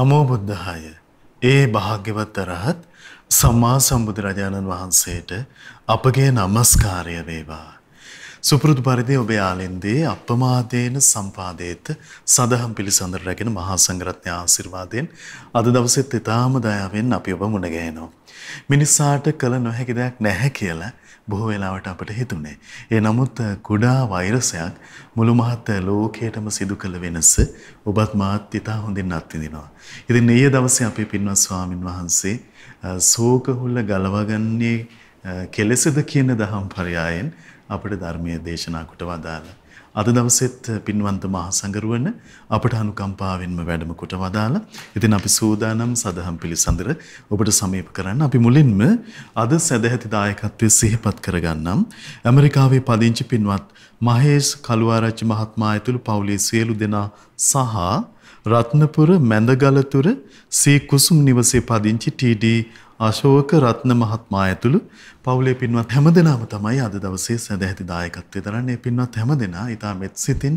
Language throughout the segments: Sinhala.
නමෝ බුද්ධාය. ඒ භාග්‍යවත් රහත් සම්මා සම්බුදුරජාණන් වහන්සේට අපගේ নমස්කාරය වේවා. සුපුරුදු පරිදි ඔබේ ආලෙන්දේ අපමාදේන සම්පාදේත සදහම් පිළිසඳර රැගෙන මහා සංඝරත්න ආශිර්වාදයෙන් අද දවසෙත් ඊටාම දයාවෙන් අපි ඔබ මුණ ගැහෙනවා. මිනිසාට කළ නොහැකි දෙයක් නැහැ කියලා බොහෝ වෙලාවට අපට හිතුනේ. ඒ නමුත් කුඩා වෛරසයක් මුළු මහත් ලෝකයටම සිදු කළ වෙනස ඔබත් මාත් ඉතා හොඳින් අත්විඳිනවා. ඉතින් ඊයේ දවසේ අපේ පින්වත් ස්වාමින් වහන්සේ ශෝකහුල්ල ගලවගන්නේ කෙලෙසද කියන දහම් පරයයන් අපට ධර්මයේ දේශනා කොට වදාළා. අද දවසෙත් පින්වන්ත මහ සංගරුවන අපට අනුකම්පාවෙන්ම වැඩම කොට වදාලා ඉතින් අපි සූදානම් සදහම් පිළිසඳර ඔබට සමීප කරන්න අපි මුලින්ම අද සදැහැති දායකත්වයේ සිහිපත් කරගන්නම් ඇමරිකාවේ පදිංචි පින්වත් මහේෂ් කළුආරච්චි මහත්මයා ඇතුළු පවුලේ සියලු දෙනා සහ රත්නපුර මැඳගලතුර සී කුසුම් නිවසේ පදිංචි ටී.ඩී. අශෝක රත්න මහත්මයා ඇතුළු පවුලේ පින්වත් හැමදෙනාම තමයි අද දවසේ සදැහැති දායකත්වයේ දරන්නේ පින්වත් හැමදෙනා ඊටා මෙත්සිතින්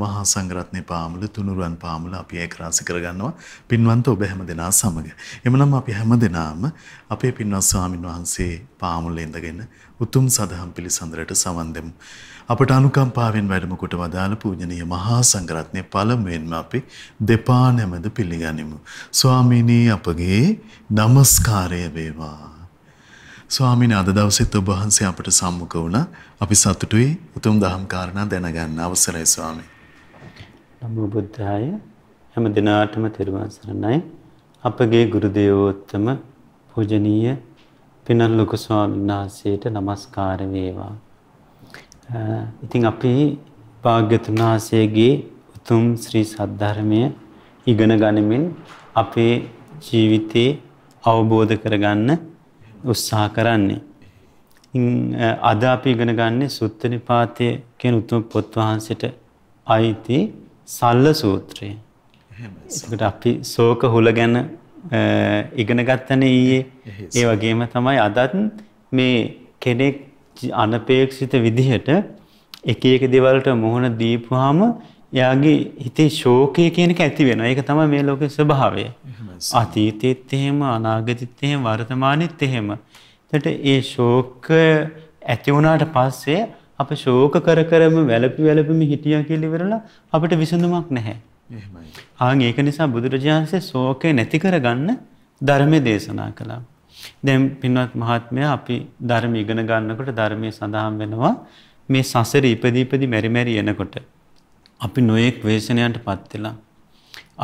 මහා සංඝරත්නේ පාමුල තුනුරුවන් පාමුල අපි ඒක රාශි කරගන්නවා පින්වන්ත ඔබ හැමදෙනා සමග එමනම් අපි හැමදෙනාම අපේ පින්වත් ස්වාමින් වහන්සේ පාමුල ඉඳගෙන උතුම් සදහම් පිළිසඳරට සවන් දෙමු අපට අනුකම්පාවෙන් වැඩමකොට වදාළ පූජනීය මහා සංඝරත්නය පළමුවෙන්ම අපි දෙපා නැමද පිළිගනිමු. ස්වාමීනී අපගේ নমස්කාරය වේවා. ස්වාමීන් අද දවසෙත් ඔබ වහන්සේ අපට සම්මුඛ වුණා. අපි සතුටුයි උතුම් දහම් කාරණා දැනගන්න අවසරයි ස්වාමී. නමෝ බුද්ධාය. හැම දිනාටම තෙරුවන් සරණයි. අපගේ ගුරු දේවෝත්තම පූජනීය පිනල් ලොකු ස්වාමීන් වහන්සේට নমස්කාර වේවා. ඉතින් අපි භාග්‍යතුන් වහන්සේගේ උතුම් ශ්‍රී සද්ධර්මය ඉගෙන ගනිමින් අපේ ජීවිතේ අවබෝධ කරගන්න උත්සාහ කරන්නේ. අද අපි ඉගෙන ගන්න සුත්ත නිපාතය කියන උතුම් පොත් වහන්සේට අයිති සල්ල සූත්‍රය. ඒකට අපි ශෝක හුල ගැන ඉගෙන ගත්තනේ ඊයේ. ඒ වගේම තමයි අදත් මේ කෙනෙක් අනපේක්ෂිත විදිහට එක එක දේවල්ට මුහුණ දීපුවාම එයාගේ හිතේ ශෝකය කියන එක ඇති වෙනවා. ඒක තමයි මේ ලෝකේ ස්වභාවය. අතීතෙත් එහෙම අනාගතෙත් එහෙම වර්තමානෙත් එහෙම. එතකොට ඒ ශෝක ඇති වුණාට පස්සේ අප ශෝක කර කරම වැළපි වැළපිම හිටියා කියලා ඉවරලා අපිට විසඳුමක් නැහැ. එහෙමයි. ආන් ඒක නිසා බුදුරජාණන්සේ ශෝකය නැති කරගන්න ධර්මයේ දේශනා කළා. දැන් පින්වත් මහත්මයා අපි ධර්ම ඉගෙන ගන්නකොට ධර්මයේ සඳහන් වෙනවා මේ සසර ඉපදී ඉපදී මෙරි මෙරි එනකොට අපි නොයෙක් වේසනයන්ටපත් වෙලා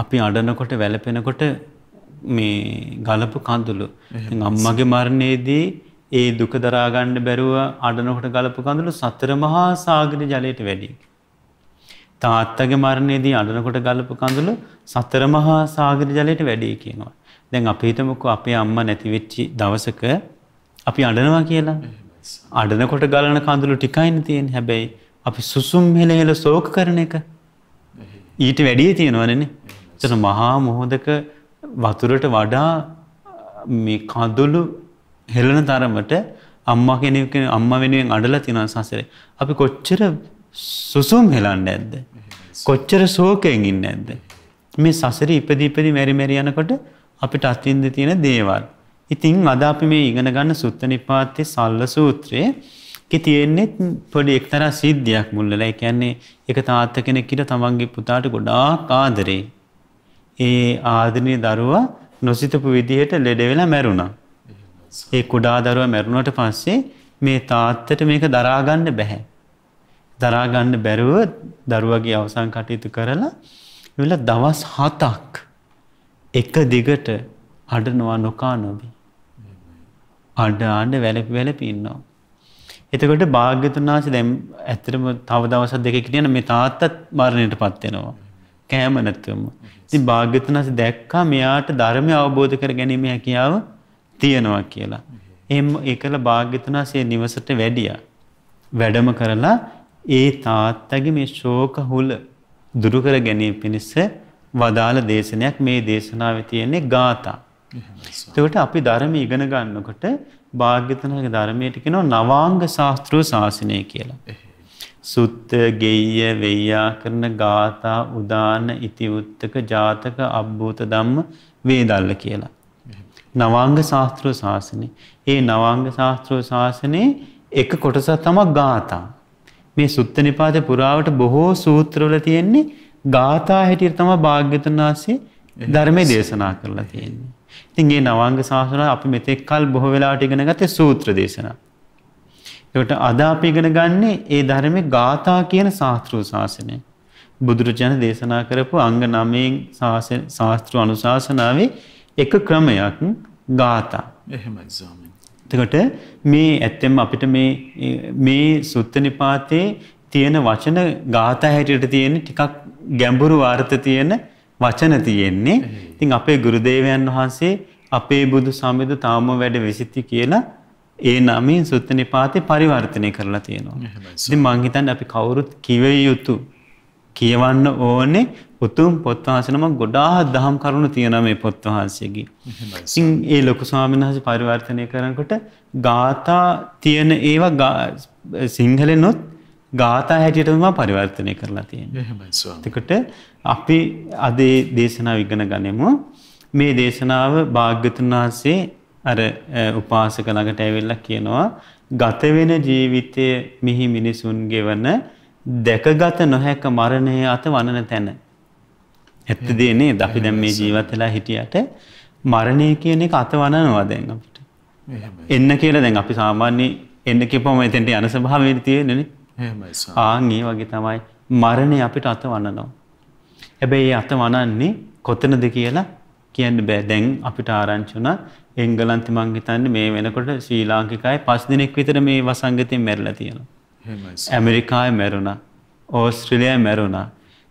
අපි අඬනකොට වැළපෙනකොට මේ ගලපු කඳුළු අම්මගේ මරණයේදී ඒ දුක දරා ගන්න බැරුව අඬනකොට ගලපු කඳුළු සතර මහා සාගර ජලයට වැඩි. තාත්තගේ මරණයේදී අඬනකොට ගලපු කඳුළු සතර මහා සාගර ජලයට වැඩි කියනවා. දැන් අපි හිතමුකෝ අපේ අම්මා නැති වෙච්ච දවසක අපි අඬනවා කියලා. අඬනකොට ගලන කඳුළු ටිකයිනේ තියෙන හැබැයි අපි සුසුම් හෙල හෙල ශෝක කරන එක ඊට වැඩිය තියෙනවනනේ. එතන මහා මොහොතක වතුරට වඩා මේ කඳුළු හෙළන තරමට අම්මා කෙනෙක් අම්මා වෙනුවෙන් අඬලා තියෙනවා සසරේ. අපි කොච්චර සුසුම් හෙලන්නේ නැද්ද? කොච්චර ශෝකයෙන් ඉන්නේ නැද්ද? මේ සසරේ ඉපදී ඉපදී මෙරි මෙරි යනකොට අපිට අත්විඳ තියෙන දේවල්. ඉතින් අද අපි මේ ඉගෙන ගන්න සුත්ත නිපාතේ සල්ල සූත්‍රයේ කි තියෙන්නේ පොඩි එක්තරා සිද්ධියක් මුල් වෙලා. ඒ කියන්නේ එක තාත්තා කෙනෙක් ඊට තමන්ගේ පුතාට ගොඩාක් ආදරේ. ඒ ආදරණීය දරුවා නොසිතපු විදිහට ලෙඩ වෙලා මැරුණා. ඒ කුඩා දරුවා මැරුණාට පස්සේ මේ තාත්තට මේක දරා ගන්න බැහැ. දරා ගන්න බැරුව දරුවගේ අවසන් කටයුතු කරලා ඉවල දවස් 7ක් එක දිගට අඩනවා නොකා නොබී. අඩ අඩ වැලප වැලපි ඉන්නවා. එතකොට භාග්‍යතුන්නාස දැම් ඇතරම තව දවස දෙක කියන මේ තාත්තත් මරණයට පත්වෙනවා. කෑම නැත්වම. ති භාග්‍යතුනාස දැක්කා මෙයාට ධර්මය අවබෝධ කර ගැනීම හැකියාව තියෙනවා කියලා. එම එකල භාග්‍යතුනාසේ නිවසට වැඩිය. වැඩම කරලා ඒ තාත්තගේ මේ ශෝක හුල දුරුකර ගැනීම පිණිස්ස වදාළ දේශනයක් මේ දේශනාව තියෙන්නේ ගාතා. එතකොට අපි ධර්ම ඉගෙන ගන්නකොට භාග්‍යතුන්ගේ ධර්මයට කියනවා නවාංග ශාස්ත්‍රෝ ශාසනය කියලා. සුත්ත, ගෙය්‍ය, වෙය්‍යා කරන ගාතා, උදාන, ඉතිඋත්තක, ජාතක, අබ්බූත ධම්ම, වේදල්ල කියලා. නවාංග ශාස්ත්‍රෝ ශාසනේ. ඒ නවාංග ශාස්ත්‍රෝ ශාසනේ එක කොටසක් තමයි ගාතා. මේ සුත්ත නිපාතේ පුරාවට බොහෝ සූත්‍රවල තියෙන්නේ ගාථා හැටියට තම භාග්‍යතුන් වහන්සේ ධර්මය දේශනා කරලා තියෙන්නේ. ඉතින් මේ නවාංග ශාසනය අපි මෙතෙක් කල් බොහෝ වෙලාවට ඉගෙන ගත්තේ සූත්‍ර දේශනා. ඒකට අද අපි ඉගෙන ගන්නේ ඒ ධර්මයේ ගාථා කියන ශාස්ත්‍රීය ශාසනය. බුදුරජාණන් දේශනා කරපු අංග 9න් ශාසන ශාස්ත්‍රීය අනුශාසනාවේ එක ක්‍රමයක් ගාථා. එහෙමයි ස්වාමීන්. එතකොට මේ ඇත්තෙන්ම අපිට මේ මේ සුත්ත නිපාතේ තියෙන වචන ගාථා හැටියට තියෙන ටිකක් ගැඹුරු අර්ථ තියෙන වචන තියෙන්නේ. ඉතින් අපේ ගුරුදේවයන් වහන්සේ අපේ බුදු සමිඳ තාම වැඩ විසිති කියලා ඒ නමින් සුත්ත නිපාතේ පරිවර්තනය කරලා තියෙනවා. ඉතින් මං හිතන්නේ අපි කවුරුත් කිව යුතු කියවන්න ඕනේ උතුම් පොත් වහන්සේනම ගොඩාක් දහම් කරුණු තියෙනවා මේ පොත් වහන්සේගේ. ඉතින් ඒ ලොකු ස්වාමීන් වහන්සේ පරිවර්තනය කරනකොට ගාථා තියෙන ඒවා සිංහලෙනොත් ගාථා හැටියටම පරිවර්තනය කරලා තියෙනවා. එතකොට අපි අද දේශනාව ඉගෙන ගනිමු. මේ දේශනාව භාග්‍යතුන් වහන්සේ අර උපාසක ළඟට ඇවිල්ලා කියනවා ගත වෙන ජීවිතයේ මිහි මිනිසුන් ගෙවන දැකගත නොහැක මරණය අත වනන තැන. ඇත්ත දේ නේද? අපි දැන් මේ ජීවත් වෙලා හිටියට මරණය කියන එක අත වනනවා දැන් අපිට. එන්න කියලා දැන් අපි සාමාන්‍ය එන්න කියපම එතෙන්ට යන ස්වභාවයේ තියෙන්නේ නේ. ආන් ඒ වගේ තමයි මරණය අපිට අත වනනවා. හැබැයි අත වනන්නේ කොතනද කියලා කියන්න බෑ දැන් අපිට ආරංචුන එංගලන්ති මං හිතන්නේ මේ වෙනකොට ශ්‍රී ලාංකිකයි පස් දිනක් විතර මේ වසංගතයෙන් මැරිලා තියෙනවා. ඇමරිකාවේ මැරුණා. ඕස්ට්‍රේලියාවේ මැරුණා.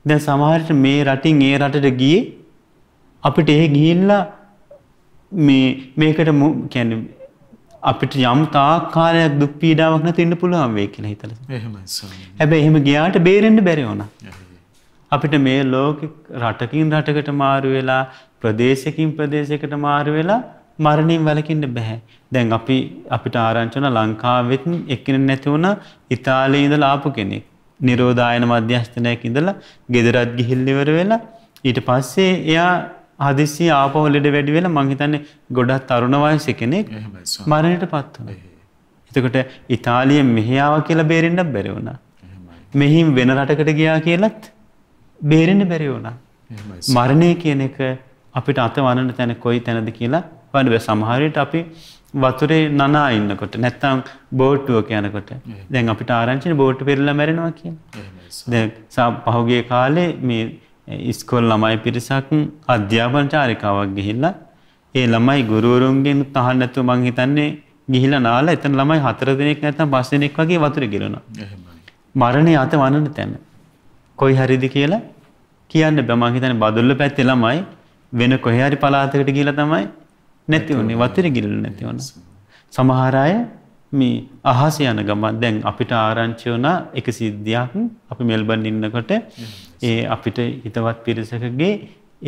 දැන් සමහරට මේ රටින් ඒ රටට ගියේ අපිට ඒ ගිහිල්ලා මේ මේකට කියන්නේ අපිට යම් තාකාලයක් දුක් පීඩාවක් නැති ඉන්න පුළුවන් වෙයි කියලා හිතලා. එහෙමයි ස්වාමී. හැබැයි එහෙම ගියාට බේරෙන්න බැරි වුණා. අපිට මේ ලෝකෙ රටකින් රටකට මාරු වෙලා ප්‍රදේශයකින් ප්‍රදේශයකට මාරු වෙලා මරණින් වැලකින්න බැහැ. දැන් අපි අපිට ආරංචන ලංකාවෙත් එක්කෙනෙක් නැති වුණා ඉතාලියේ ඉඳලා ආපු කෙනෙක්. නිරෝධායන මධ්‍යස්ථානයක ඉඳලා ගෙදරත් ගිහිල්ලා ඉවර වෙලා ඊට පස්සේ එයා හදිස්සිය ආපහු ලෙඩ වැඩි වෙලා මං හිතන්නේ ගොඩක් තරුණ වයසේ කෙනෙක් මරණයට පත් වුණා. එතකොට ඉතාලිය මෙහි ආවා කියලා බේරෙන්න බැරි වුණා. මෙහිම වෙන රටකට ගියා කියලත් බේරෙන්න බැරි වුණා. මරණය කියන එක අපිට අත වනන තැන කොයි තැනද කියලා වඩ බැ සමහරයට අපි වතුරේ නනා ඉන්නකොට නැත්තම් බෝට්ටුවක යනකොට දැන් අපිට ආරංචින බෝට්ට පෙරලා මැරෙනවා කියන. දැන් පහුගේ කාලේ මේ ඉස්කොල් ළමයි පිරිසක් අධ්‍යාපන චාරිකාවක් ගිහිල්ලා ඒ ළමයි ගුරුවරුන්ගෙන් තහන්න නැතුව මං හිතන්නේ ගිහිලා නාලා එතන ළමයි හතර දිනක් නැත්නම් පස් දිනක් වගේ වතුර ගිලනවා. මරණේ අත වනන තැන. කොයි හරිද කියලා කියන්න බෑ මං හිතන්නේ බදුල්ල පැත්තේ ළමයි වෙන කොහේ හරි පළාතකට ගිහිලා තමයි නැති වුනේ වතුර ගිලලා නැති වුණා. සමහර අය මේ අහස යන ගමන් දැන් අපිට ආරංචි වුණා එක සිද්ධියක් අපි මෙල්බන් ඉන්නකොට ඒ අපිට හිතවත් පිරිසකගේ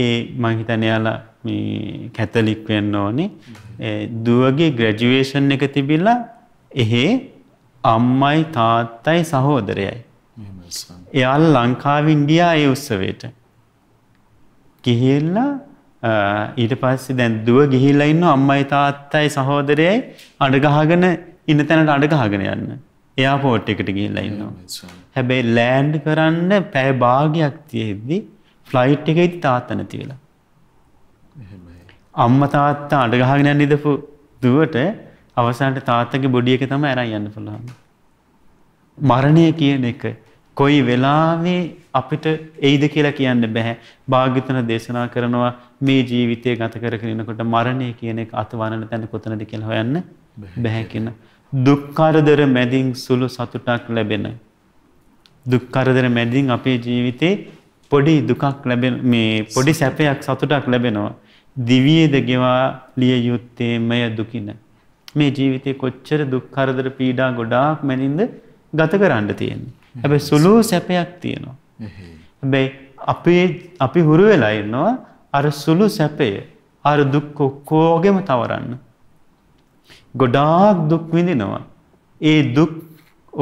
ඒ මං හිතන්නේ යාලා මේ කැතලික් වෙන්න ඕනේ. දුවගේ ග්‍රැජුවේෂන් එක තිබිලා එහෙ අම්මයි තාත්තයි සහෝදරයයි. එයාලා ලංකාවෙන් ගියා ඒ උත්සවයට. ගිහිල්ලා ඊට පස්සේ දැන් දුව ගිහිල්ලා ඉන්න අම්මයි තාත්තයි සහෝදරයයි අඬ ගහගෙන ඉන්න තැනට අඬ ගහගෙන යන්න. එයාපෝට් එකට ගිහිල්ලා ඉන්නවා. හැබැයි ලෑන්ඩ් කරන්න පැය භාගයක් තියෙද්දි ෆ්ලයිට් එකේ තාත්ත නැති වෙලා. අම්මා තාත්තා අඬගහගෙන යන ඉඳපු දුවට අවසානට තාත්තගේ බොඩි එක තමයි අරන් යන්න පුළුවන්. මරණය කියන එක කොයි වෙලාවේ අපිට එයිද කියලා කියන්න බැහැ. භාග්‍යතුන දේශනා කරනවා මේ ජීවිතය ගත කරගෙන ඉනකොට මරණය කියන එක අතවරන තැන කොතනද කියලා හොයන්න බැහැ කියන. දුක් කරදර මැදින් සුළු සතුටක් ලැබෙනවා. දුක් කරදර මැදින් අපේ ජීවිතේ පොඩි දුකක් ලැබෙන මේ පොඩි සැපයක් සතුටක් ලැබෙනවා. දිවියේද ගෙවා ලිය යුත්තේ මෙය දුකින. මේ ජීවිතේ කොච්චර දුක් කරදර පීඩා ගොඩාක් මැනින්ද ගත කරන්න තියෙන්නේ. හැබැයි සුළු සැපයක් තියෙනවා. හැබැයි අපේ අපි හුරු වෙලා ඉන්නවා අර සුළු සැපය අර දුක් ඔක්කොගෙම තවරන්න. ගොඩාක් දුක් විඳිනවා. ඒ දුක්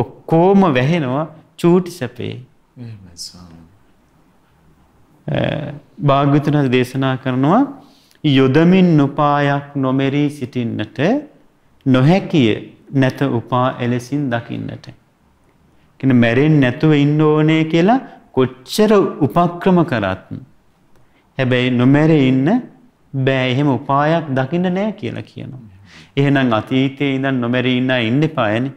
ඔක්කොම වැහෙනවා චූටි සැපේ. භාග්‍යතුන් දේශනා කරනවා යොදමින් නොපායක් නොමෙරී සිටින්නට නොහැකිය නැත උපා එලෙසින් දකින්නට. කියන මැරෙන් නැතුව ඉන්න ඕනේ කියලා කොච්චර උපක්‍රම කරත්. හැබැයි නොමැර ඉන්න බෑ එහෙම උපායක් දකින්න නෑ කියලා කියනවා. එහෙනම් අතීතයේ ඉඳන් නොමැරී ඉන්න ඉන්න එපායනේ.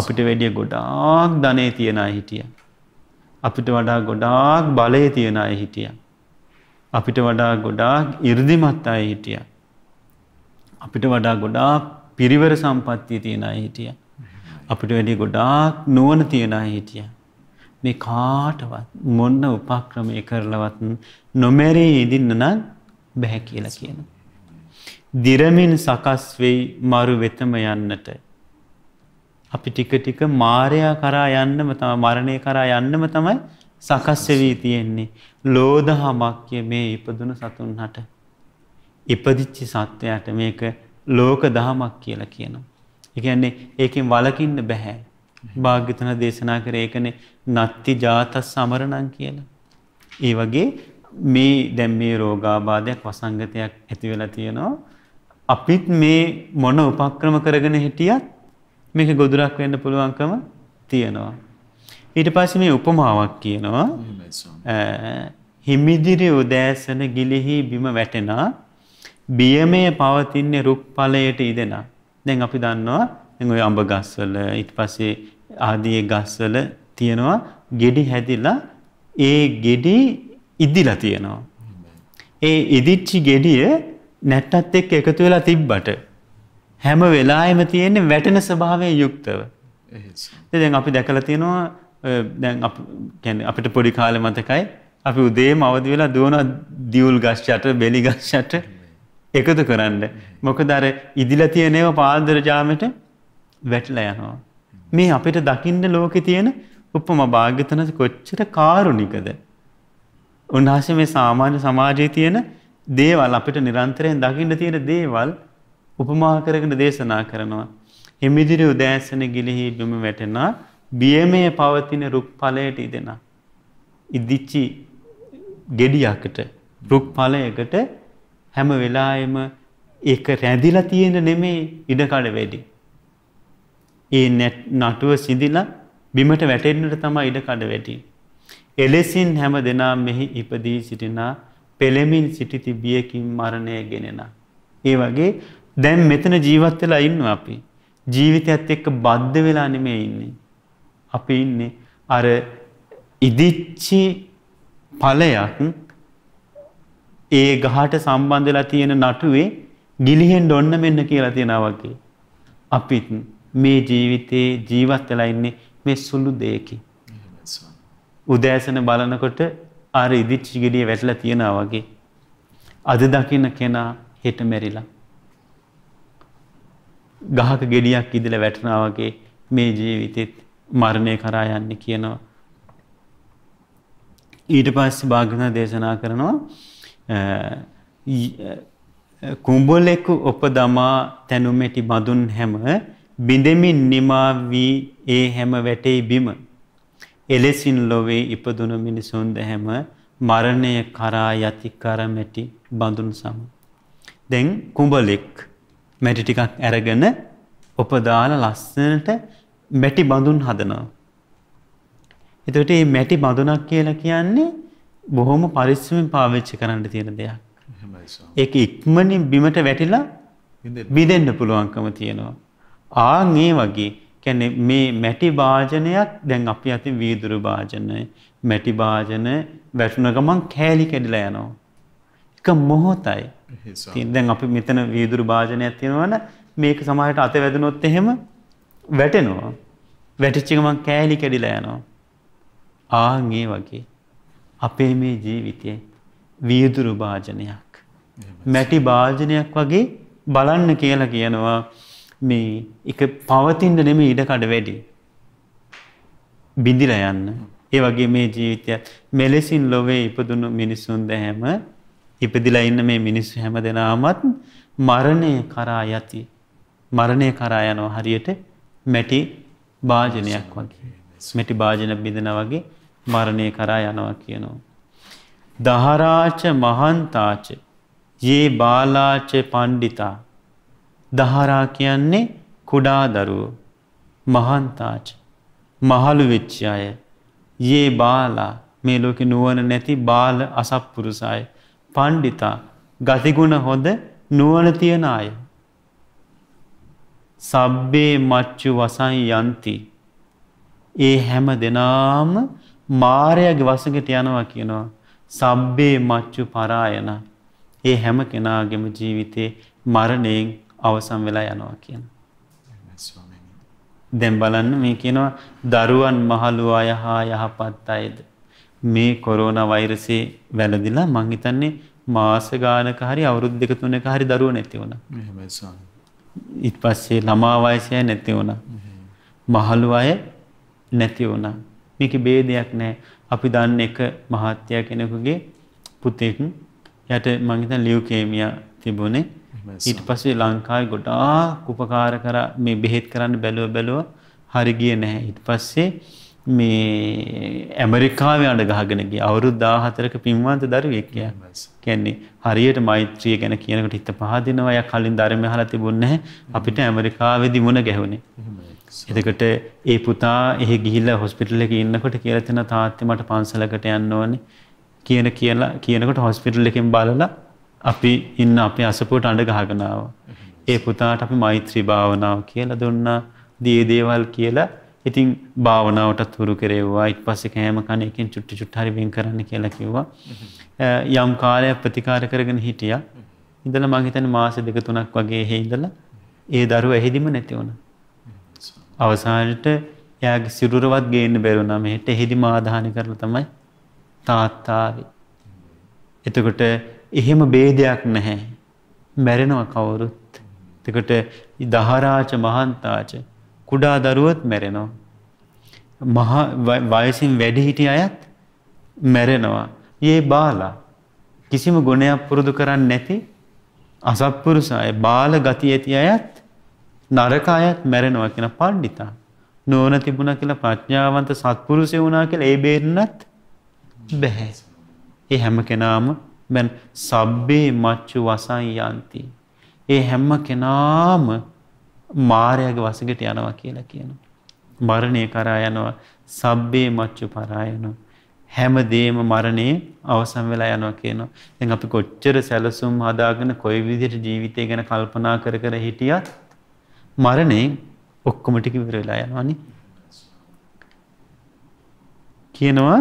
අපිට වැඩිය ගොඩාක් ධනේ තියෙන අය හිටිය. අපිට වඩා ගොඩාක් බලය තියෙන අය හිටිය. අපිට වඩා ගොඩාක් ඉර්දිමත් අය හිටිය. අපිට වඩා ගොඩාක් පිරිවර සම්පත්තිය තියෙන අය හිටිය. අපිට වැඩි ගොඩාක් නුවන තියෙන අය හිටිය. මේ කාටවත් මොන්න උපක්‍රමය කරලවත් නොමැරේ ඉදින්න නම් බැහැ කියලා කියන. දිරමින් සකස් වෙයි මරු වෙතම යන්නට අපි ටික ටික මායя කරා යන්නම තමයි මරණය කරා යන්නම තමයි සකස් වෙවි තියෙන්නේ. ලෝධහමක්ය මේ ඉපදුන සතුන්හට. ඉපදිච්ච සත්වයාට මේක ලෝක දහමක් කියලා කියනවා. ඒ කියන්නේ ඒකෙන් වළකින්න බෑ. භාග්‍යතුන දේශනා කරේ ඒකනේ නත්ති ජාතස් සමරණං කියලා. ඒ වගේ මේ දැන් මේ රෝගාබාධයක් වසංගතයක් ඇති වෙලා තියෙනවා. අපිත් මේ මොන උපක්‍රම කරගෙන හිටියත් මේක ගොදුරක් වෙන්න පුළුවන්කම තියෙනවා. ඊට පස්සේ මේ උපමාවක් කියනවා. හිමිදිරි උදෑසන ගිලිහි බිම වැටෙනා බියමේ පවතින්නේ රුක් ඵලයට ඉදෙන. දැන් අපි දන්නවා දැන් ওই අඹ ගස්වල ඊට පස්සේ ආදී ගස්වල තියෙනවා ගෙඩි හැදිලා ඒ ගෙඩි ඉදිලා තියෙනවා. ඒ ඉදිච්චි ගෙඩිය නැට්ටත් එක්ක එකතු වෙලා තිබ්බට හැම වෙලායම තියෙන්නේ වැටෙන ස්භාවය යුක්තව. දැන් අපි දැකල තියෙනවා දැන් අපිට පොඩි කාලෙ මතකයි අපි උදේ මවදි වෙලා දුවන දියුල් ගශ්චට බෙලි ගශ්චට එකතු කරන්න. මොක දර ඉදිල තියනව පාදරජාමට වැටල යනවා. මේ අපිට දකිින්ඩ ලෝක තියෙන උපම භාග්‍යතන කොච්චට කාරුණිකද. උන්හස මේ සාමාන්‍ය සමාජයේ තියෙන දේවල් අපිට නිරන්තරයෙන් දකිින්ට තියෙන දේවල් උපමා කරගෙන දේශනා කරනවා. හිමිදිරි උදෑසන ගිලිහි ලුම වැටෙනා බියමේ පවතින රුක් ඵලයට ඉදෙන. ඉදිච්චි gediyaකට රුක් ඵලයකට හැම වෙලාවෙම ඒක රැඳිලා තියෙන නෙමේ ඉඩකඩ වැඩි. ඒ නටුව සිඳිලා බිමට වැටෙන්නට තමයි ඉඩකඩ වැඩි. එලෙසින් හැම දෙනා මෙහි ඉපදී සිටිනා පෙළෙමින් සිටිති බියකින් මරණය ගෙනෙන. ඒ වගේ දැන් මෙතන ජීවත් වෙලා ඉන්නවා අපි. ජීවිතයත් එක්ක බද්ධ වෙලා නෙමෙයි ඉන්නේ. අපි ඉන්නේ අර ඉදිච්චි ඵලයක් ඒ ගහට සම්බන්ධ වෙලා තියෙන නටුවේ ගිලිහෙන්න ඔන්න මෙන්න කියලා තියෙනවා වගේ. අපිත් මේ ජීවිතේ ජීවත් වෙලා ඉන්නේ මේ සුළු දෙයකින්. උදෑසන බලනකොට අර ඉදිච්චි ගෙඩිය වැටලා තියෙනවා වගේ. අද දකින්න කෙනා හෙට මෙරිලා ගහක ගෙඩියක් ඉදලා වැටෙනා වගේ මේ ජීවිතෙත් මරණය කරා යන්නේ කියනවා. ඊට පස්සේ භාග්‍යවතුන් දේශනා කරනවා කුඹලෙකු උපදමා තනුමෙටි බඳුන් හැම බිඳෙමින් නිමා වී ඒ හැම වැටේ බිම එලෙසින් ලොවේ ඉපදුණු මිනිසුන් හැම මරණය කරා යති කරමැටි බඳුන් සම දැන් කුඹලෙක් මැටි ටිකක් ඇරගෙන ඔප දාලා ලස්සනට මැටි බඳුන් හදනවා. එතකොට මේ මැටි බඳුනක් කියලා කියන්නේ බොහොම පරිස්සමෙන් පාවිච්චි කරන්න තියෙන දෙයක්. ඒක ඉක්මනින් බිමට වැටිලා බිඳෙන්න පුළුවන්කම තියෙනවා. ආන් ඒ වගේ කියන්නේ මේ මැටි භාජනයක් දැන් අපි අතින් වීදුරු භාජනය, මැටි භාජන වැටුණ ගමන් කෑලි කැඩිලා යනවා. එක මොහොතයි දැන් අපි මෙතන වීදුරු භාජනයක් තියෙනවන මේක සමහරට අත වැදුනොත් එහෙම වැටෙනවා. වැටිච්ච ගමන් කෑලි කැඩිලා යනවා. ආන් ඒ වගේ අපේ මේ ජීවිතේ වීදුරු භාජනයක් මැටි භාජනයක් වගේ බලන්න කියලා කියනවා මේ එක පවතින්න නෙමෙයි ඉඩකඩ වැඩි. බිඳිලා යන්න. Mm. ඒ වගේ මේ ජීවිතය මෙලෙසින් ලොවේ ඉපදුණු මිනිසුන් දැහැම ඉපදිලා ඉන්න මේ මිනිස්සු හැම දෙනාමත් මරණය කරා යති. මරණය කරා යනවා හරියට මැටි භාජනයක් වගේ. මැටි භාජන බිඳෙනා වගේ මරණය කරා යනවා කියනවා. දහරාච මහන්තාච යේ බාලාච පණ්ඩිතා දහරා කියන්නේ කුඩා දරුවෝ මහන්තාච මහලු වෙච්ච අය යේ බාලා මේ ලෝකේ නුවණ නැති බාල අසත්පුරුෂ අය පණ්ඩිතා ගතිගුණ හොඳ නුවණ තියන අය. සබ්බේ මච්චු වසන් යන්ති. ඒ හැම දෙනාම මාරයාගේ වසඟට යනවා කියනවා. සබ්බේ මච්චු පරායන. ඒ හැම කෙනාගේම ජීවිතේ මරණයෙන් අවසන් වෙලා යනවා කියන. දැන් බලන්න මේ කියනවා දරුවන් මහලු අය හා යහපත් අයද මේ කොරෝනා වෛරසයේ වැළඳිලා මං හිතන්නේ මාස ගානක හරි අවුරුදු දෙක තුනක හරි දරුවෝ නැති වුණා. එහෙමයි ස්වාමී. ඊට පස්සේ ළමා වයසය නැති වුණා. මහලු අය නැති වුණා. මේකේ ભેදයක් නැහැ. අපි දන්න එක මහත්යා කෙනෙකුගේ පුතෙක් යට මං හිතන ලියුකේමියා තිබුණේ. ඊට පස්සේ ලංකාවේ ගොඩාක් උපකාර කරා මේ බෙහෙත් කරන්න බැලුව බැලුව හරි ගියේ නැහැ. ඊට පස්සේ මේ ඇමරිකාව අඩ ගහගෙනගේ අවුරුද්දා හතරක පින්වන්ත දරුවෙක් කියන්නේ හරියට මෛත්‍රිය ගැන කියනකට හිත පහදිනවය කලින් ධර්ම හල තිබුන්න අපිට ඇමරිකාවේදි මුණ ගැහුණේ. එදකට ඒ පුතා එහි ගිහිල්ල හොස්පිටල එක ඉන්නකොට කියලතින තාත්ති මට පන්සලකට යන්න ඕන කියන කියලා කියනකට හොස්පිටල් එකින් බලලා අපි ඉන්න අපි අසපුට අඩ ගහගනාව. ඒ පුතාට අපි මෛත්‍රී භාවනාව කියලා දුන්න දියදේවල් කියලා ඉතින් භාවනාවටත් හුරු කෙරෙව්වා ඉත් පස්සේ කෑම කන එකෙන් චුට්ටි චුට්ට හරි වෙන් කරන්න කියලා කිව්වා. යම් කාලයක් ප්‍රතිකාර කරගෙන හිටියා. ඉඳලා මං හිතන්නේ මාස දෙක තුනක් වගේ එහෙ ඉඳලා ඒ දරුවා එහෙදිම නැති වුණා. අවසානට එයාගේ සිරුරවත් ගේන්න බැරුණා මෙහෙට එහෙදිම ආදාහනය කරලා තමයි තාත්තාවේ. එතකොට එහෙම ભેදයක් නැහැ. මැරෙනවා කවුරුත්. එතකොට දහරාච මහන්තාච කුඩා දරුවත් මැරෙනවා. මහා වයසින් වැඩිහිටි අයත් මැරෙනවා. ඒ බාලා කිසිම ගුණයක් පුරුදු කරන්නේ නැති අසත්පුරුෂ අය බාල ගති ඇති අයත් නරක අයත් මැරෙනවා කියන පඬිතා. නෝන තිබුණා කියලා ප්‍රඥාවන්ත සත්පුරුෂය වුණා කියලා ඒ බේරන්නත් බෑ. ඒ හැම කෙනාම මන් සබ්බේ මච්චු වසං යන්ති. ඒ හැම කෙනාම මායාවේ වසඟට යනවා කියලා කියනවා. මරණය කරා යනවා. සබ්බේ මච්චු පරායනවා. හැමදේම මරණේ අවසන් වෙලා යනවා කියනවා. දැන් අපි කොච්චර සැලසුම් හදාගෙන කොයි විදිහට ජීවිතය ගැන කල්පනා කර කර හිටියත් මරණේ ඔක්කොම ටික ඉවර වෙලා යනවා නේ. කියනවා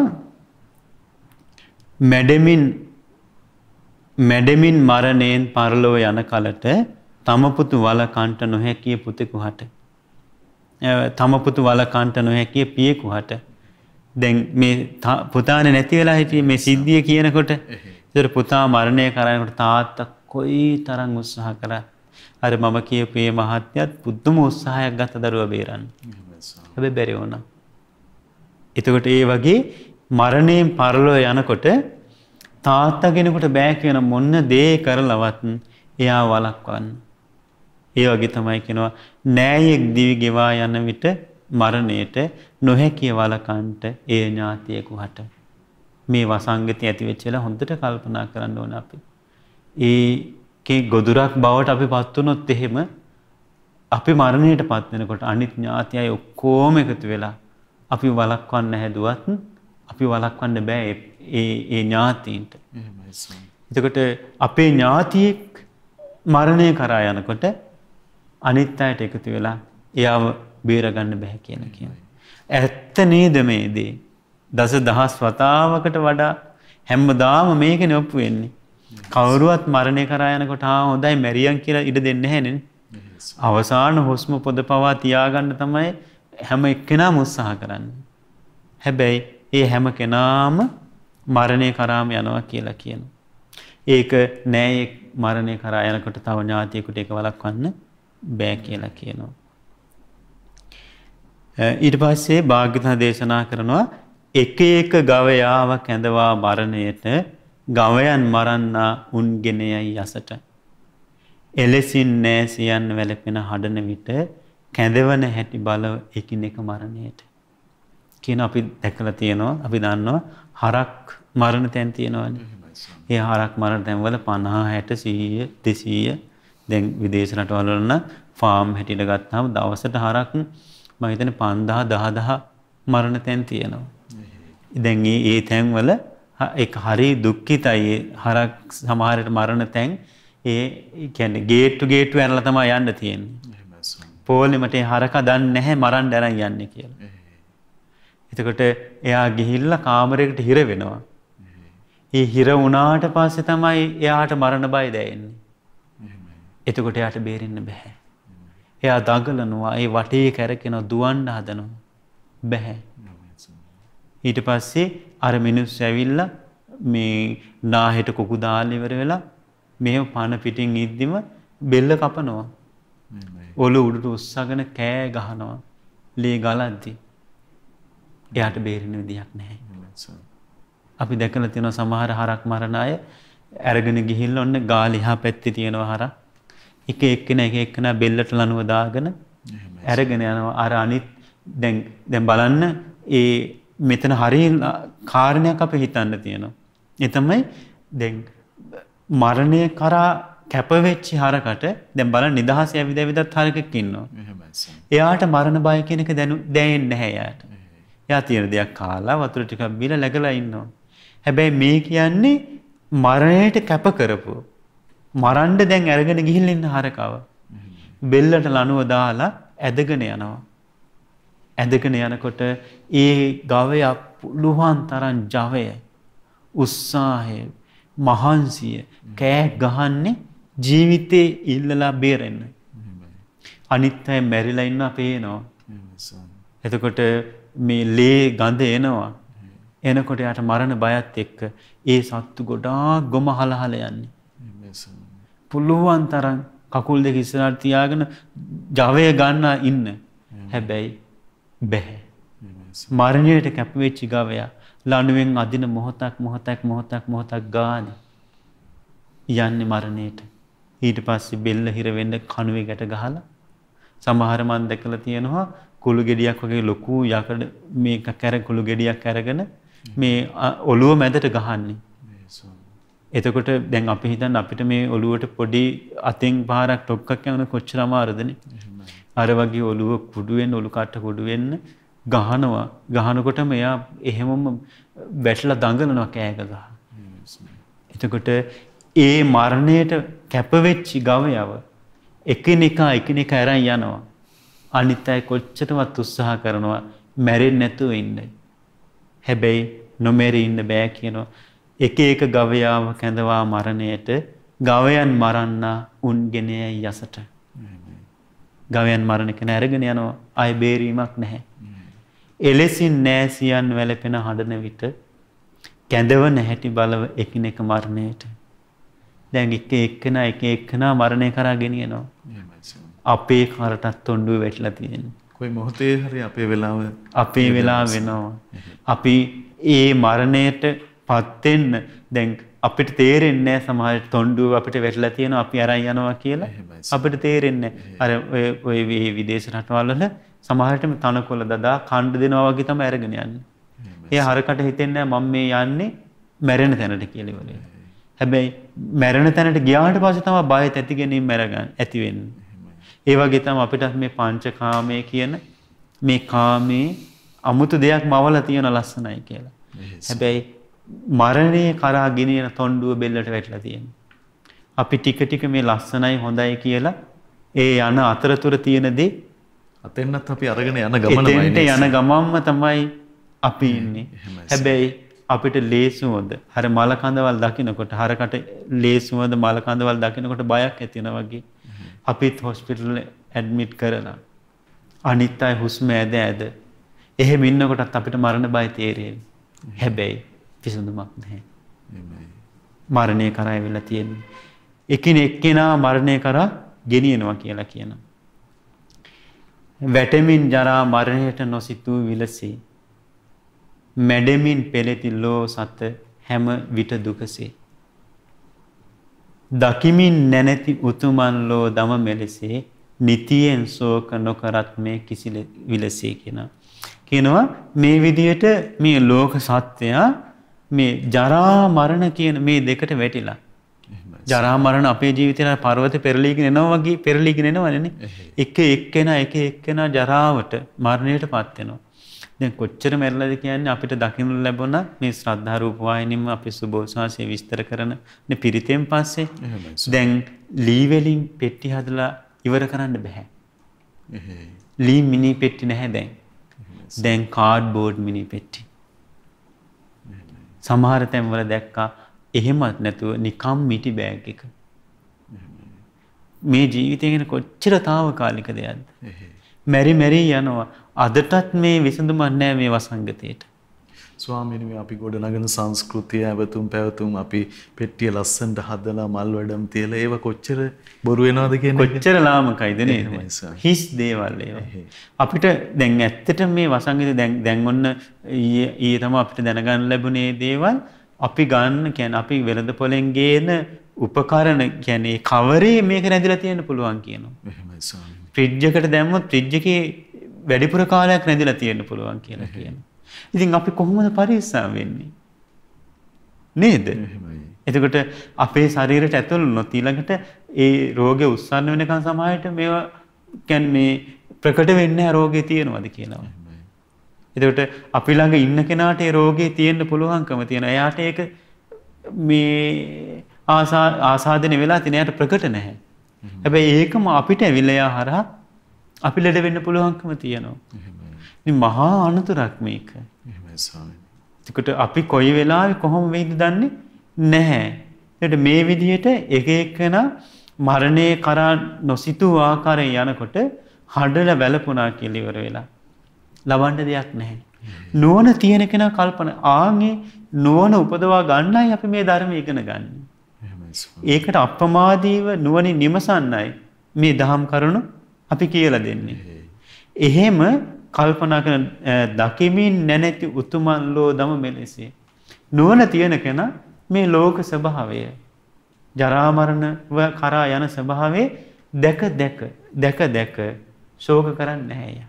මැඩමින් මැඩමින් මරණයෙන් පරලොව යන කලට තම පුතු වලකන්ට නොහැකිය පුතෙකුහට තම පුතු වලකන්ට නොහැකිය පියෙකුහට දැන් මේ පුතාන නැති වෙලා හිටියේ මේ සිද්ධිය කියනකොට ඒතර පුතා මරණය කරනකොට තාත්තා කොයි තරම් උත්සාහ කරා අර මම කියපු මේ මහත්යත් පුදුම උත්සාහයක් ගත දරුවා බේරන්න. හැබැයි බැරි වුණා. එතකොට ඒ වගේ මරණයෙන් පරලෝ යනකොට තාත්තා කෙනෙකුට බෑ කියන මොන්න දේ කරලවත් එයා වළක්වන්න. ඒ වගේ තමයි කියනවා නෑයෙක් දිවි ගෙවා යන විට මරණයට නොහැකිය වලකන්ට ඒ ඥාතියෙකු හට මේ වසංගති ඇති වෙච්ච වෙලාව හොඳට කල්පනා කරන්න ඕන අපි. ඒකේ ගොදුරක් බවට අපි පත් වුණොත් එහෙම අපි මරණයටපත් වෙනකොට අනිත් ඥාතියයි ඔක්කොම එකතු වෙලා අපි වළක්වන්න හැදුවත් අපි වළක්වන්න බෑ ඒ ඒ ඥාතීන්ට. එතකොට අපේ ඥාතියෙක් මරණය කරා යනකොට අනිත් අයට එකතු වෙලා එයාව බේරගන්න බැහැ කියන කියන්නේ. ඇත්ත නේද මේ දේ? දස දහස් වතාවකට වඩා හැමදාම මේකනේ ඔප්පු වෙන්නේ. කවුරුවත් මරණය කරා යනකොට ආ හොඳයි මැරියන් කියලා ඉඩ දෙන්නේ නැහැනේ. අවසාන හොස්ම පොද පවා තියාගන්න තමයි හැම එක්කෙනාම උත්සාහ කරන්නේ. හැබැයි ඒ හැම කෙනාම මරණය කරාම යනවා කියලා කියනවා. ඒක නෑ මරණය කරා යනකොට තව ඥාතියෙකුට ඒක වළක්වන්න බෑ කියලා කියනවා. ඊට පස්සේ භාග්‍යවතුන් දේශනා කරනවා එක එක ගවයාව කැඳවා මරණයට ගවයන් මරන්නා උන්ගෙනයයි යසට. එලෙසින් නෑ සියන් වැළපෙන හඬන විට කැඳවන හැටි බලව එකිනෙක මරණයට. කියන අපි දැකලා තියෙනවා අපි දන්නවා හරක් මරණ තැන් තියෙනවනේ. ඒ හරක් මරණ තැන්වල 50 60 100 200 දැන් විදේශ රටවල නම් ෆාම් හැටියට ගත්තාම දවසට හරක් මම හිතන්නේ 5000 10000 මරණ තැන් තියෙනවා. දැන් මේ ඒ තැන්වල ඒක හරි දුක්ඛිතයි. හරක් සමහරට මරණ තැන් ඒ කියන්නේ ගේට් ටු ගේට් වෙනලා තමයි යන්න තියෙන්නේ. පෝලෙමට හරක දන්නේ නැහැ මරන්න දැනන් යන්නේ කියලා. එතකොට එයා ගිහිල්ලා කාමරයකට හිර වෙනවා. ඒ හිර වුණාට පස්සේ තමයි එයාට මරණ බය දැනෙන්නේ. එතකොට එයාට බේරෙන්න බෑ. එයා දඟලනවා ඒ වටේ කැරකෙනවා දුවන්න හදනවා බෑ. ඊට පස්සේ අර මිනිස්සු ඇවිල්ලා මේ නාහෙට කොකු දාලා ඉවර වෙලා මේව පන පිටින් ඉද්දිම බෙල්ල කපනවා. ඔළුව උඩට උස්සගෙන කෑ ගහනවා. ලේ ගලද්දි. එයාට බේරෙන විදියක් නැහැ. අපි දැකලා තියෙනවා සමහර හරක් මරණ අය අරගෙන ගිහිල්ලා ඔන්න ගාල එහා පැත්තේ තියෙනවා හරක් එක එක්කෙන එක එක්කෙනා බෙල්ලට ලනුව දාගෙන අරගෙන යනවා අර අනිත් දැන් දැන් බලන්න ඒ මෙතන හරිය කාරණයක් අපි හිතන්න තියෙනවා. ඒ තමයි දැන් මරණය කරා කැපවෙච්චි හරකට දැන් බලන්න නිදහස ඇවිද ඇවිදත් හරකෙක් ඉන්නවා. එයාට මරණ බය කියන එක දැනු දැනෙන්නේ නැහැ එයාට. එයා තියෙන දෙයක් කාලා වතුර ටිකක් බීලා läගලා ඉන්නවා. හැබැයි මේ කියන්නේ මරණයට කැප කරපු මරන්ඩ දැන් ඇරගෙන ගිහිල්ලන්න හරකාව. බෙල්ලට ලනුව දාලා ඇදගෙන යනවා. ඇදගෙන යනකොට ඒ ගවයා පුළුවන් තරන් ජවය උත්සාහය මහන්සිය කෑ ගහන්නේ ජීවිතේ ඉල්ලලා බේරෙන්න. අනිත්හය මැරිලා ඉන්න පේනවා. එතකොට මේ ලේ ගඳ එනවා. එනකොට යට මරණ බයත් එක්ක ඒ සත්තු ගොඩා ගොම හලහල යන්නේ. පුළුවන් තරන් කකුල් දෙක ඉස්සරට තියාගෙන ජවය ගන්නා ඉන්න හැබැයි බැහැ. මරණයට කැපවෙච්චි ගවයා ලනුවෙන් අදින මොහොතක් මොහොතක් මොහොතක් මොහොතක් ගාන යන්න මරණයට ඊට පස්සේ බෙල්ල හිරවෙන්න කනුවේ ගැට ගහලා සමහර මන් දැකලා තියෙනවා කුළු ගෙඩියක් වගේ ලොකු යකඩ මේක කැර කුළු ගෙඩියක් අරගෙන මේ ඔළුව මැදට ගහන්නේ එතකොට දැන් අපි හිතන් අපිට මේ ඔළුවට පොඩි අතෙන් පාරක් ටොක්කක් යන කොච්චර අමාරුදනේ. අර වගේ ඔළුව කුඩු වෙන්න ඔලු කට කුඩු වෙන්න ගහනවා. ගහනකොටම එයා එහෙමම වැටලා දඟලනවා කෑක ගහ. එතකොට ඒ මරණයට කැපවෙච්චි ගවයව එකිනෙකා එකිනෙකා අරන් යනවා. අනිත් අය කොච්චරවත් උත්සාහ කරනවා මැරෙන්නේ නැතුව ඉන්න. හැබැයි නොමැරී ඉන්න බෑ කියනවා. එක එක ගවයාව කැඳවා මරණයට ගවයන් මරන්නා උන්ගෙනයයි යසට. ගවයන් මරණ කෙන ඇරගෙන යනවා අය බේරීමක් නැහැ. එලෙසින් නෑසියන් වැලපෙන හඬන විට කැඳව නැහැටි බලව එකිනෙක මරණයට. දැන් එක එක්කන එක එක්කනා මරණය කරා ගෙනියනවා. අපේ කරටත් තොණ්ඩුව වැටලා තියෙන. කොයි මොහොතේ හරි අපේ වෙලාව අපේ වෙලා වෙනවා. අපි ඒ මරණයට පත්වෙන්න දැන් අපිට තේරෙන්නේ සමහර තොණ්ඩු අපිට වැටලා තියෙන අපි අරන් යනවා කියලා අපිට තේරෙන්නේ අර ඔය ඔය විදේශ රටවල් වල සමහරටම තනකොළ දදා කණ්ඩ දෙනවා වගේ තමයි අරගෙන යන්නේ. ඒ හරකට හිතෙන්නේ මම මේ යන්නේ මැරෙන තැනට කියලා වලේ. හැබැයි මැරෙන තැනට ගියාට පස්සේ තමයි බය තැති ගැනීම මැරගන්න ඇති වෙන්නේ. ඒ වගේ තමයි අපිට මේ පංචකාමයේ කියන මේ කාමේ අමුතු දෙයක් මවලා තියෙන ලස්සනයි කියලා. හැබැයි මරණය කරා ගෙනියන තොණ්ඩුව බෙල්ලට වැටලා තියෙනවා. අපි ටික ටික මේ ලස්සනයි හොඳයි කියලා ඒ යන අතරතුර තියෙන දේ අතෙන්වත් අපි අරගෙන යන ගමනමයි. එතෙන්ට යන ගමම්ම තමයි අපි ඉන්නේ. හැබැයි අපිට ලේසුවද හර මලකඳවල් දකිනකොට හරකට ලේසුවද මලකඳවල් දකිනකොට බයක් ඇතින වගේ අපිත් හොස්පිටල් ඇඩ්මිට් කරලා අනිත් අයි හුස්ම ඇද ඇද එහෙම ඉන්නකොටත් අපිට මරණ බයි තේරෙන් හැබැයි විසඳුමක් නැහැ. මරණය කරා වෙලා තියෙන්නේ. එකින එක්කෙනා මරණය කරා ගෙනියනවා කියලා කියනවා. වැටෙමින් ජරා මරණයට නොසිතූ විලසේ. මැඩෙමින් පෙළෙති ලෝ සත හැම විට දුකසේ. දකිමින් නැනැති උතුමන් ලෝ දම මෙලෙසේ නිතියෙන් සෝක නොකරත් මේ කිසි විලසේ කෙනා. කියනවා මේ විදියට මේ ලෝක සත්‍යයා මේ ජරා මරණ කියන මේ දෙකට වැටිලා. ජරා මරණ අපේ ජීවිතේ පර්වත පෙරලීගෙන එනවා වගේ පෙරලීගෙන එනවනේ. එක එක්කෙනා එක එක්කෙනා ජරාවට මරණයටපත් වෙනවා. දැන් කොච්චර මැරලාද කියන්නේ අපිට දකින්න ලැබුණ මේ ශ්‍රද්ධා රූපවාහිනියම අපි සුබෝසාසය විස්තර කරන පිරිතෙන් පස්සේ දැන් ලී වලින් පෙට්ටි හදලා ඉවර කරන්න බෑ. ලී මිනි පෙට්ටි නැහැ දැන්. දැන් කාඩ්බෝඩ් මිනි පෙට්ටි. සමහර තැන්වල දැක්කා එහෙමත් නැතුව නිකම් මිටි බෑග් එක. මේ ජීවිතය ගැන කොච්චර తాවකාලික දෙයක්ද? මෙරි මෙරි යනවා. අදටත් මේ විසඳුමක් නැහැ මේ වසංගතයට. ස්වාමීනි මේ අපි ගොඩනගන සංස්කෘතිය ඇවතුම් පැවතුම් අපි පෙට්ටිය ලස්සනට හදලා මල් වැඩම් තියලා ඒව කොච්චර බොරු වෙනවද කියන කොච්චර ලාමකයිද නේද හිස් දේවල් ඒවා අපිට දැන් ඇත්තට මේ වසංගීත දැන් දැන් ඔන්න ඊයේ ඊයේ තමයි අපිට දැනගන්න ලැබුණේ දේවල් අපි ගන්න කියැන අපි වෙළඳ පොලෙන් ගේන උපකරණ ගැනේ කවරේ මේක නැදිලා තියෙන පුළුවන් කියනවා. ෆ්‍රිජ්ජකට දැම්ම ත්‍රිජ්ජකේ වැඩිපුර කාලයක් නැදිලා තියෙන පුළුවන් කියලා කියනවා. ඉතින් අපි කොහොමද පරිස්සම් වෙන්නේ? නේද? එතකොට අපේ ශරීරයට ඇතුල් වුණොත් ඊළඟට ඒ රෝගේ උස්සන්න වෙනකන් සමායට මේවා කියන්නේ මේ ප්‍රකට වෙන්නේ රෝගේ තියෙනවද කියනවා. එතකොට අපි ළඟ ඉන්න කෙනාට ඒ රෝගේ තියෙන්න පුළුවන්කම තියෙනවා. එයාට ඒක මේ ආසා ආසාදනය වෙලා තියෙන එයාට ප්‍රකට නැහැ. හැබැයි ඒකම අපිට ඇවිල්ලා හරහා අපි ලෙඩ වෙන්න පුළුවන්කම තියෙනවා. මහා අනතුරක් මේක. එහෙමයි ස්වාමීනි. එතකොට අපි කොයි වෙලාවෙ කොහොම වෙයිද දන්නේ නැහැ. ඒකට මේ විදිහට එක එකනා මරණය කරා නොසිතූ ආකාරයෙන් යනකොට හඬල වැළපුණා කියලා ඉවර වෙලා. ලබන්න දෙයක් නැහැ. නුවණ තියෙන කෙනා කල්පන ආන්ගේ නුවණ උපදවා ගන්නයි අපි මේ ධර්මය ඉගෙන ගන්න. ඒකට අප්‍රමාදීව නුවණින් නිමසන්නයි මේ දහම් කරුණු අපි කියලා දෙන්නේ. එහෙම කල්පනා කරන දකිමින් නැනැති උතුමන් ලෝ දම මෙලෙසේ. නුවණ තියෙන කෙනා මේ ලෝක ස්වභාවය ජරා මරණව කරා යන ස්වභාවයේ දැක දැක දැක දැක ශෝක කරන්නේ නැහැ.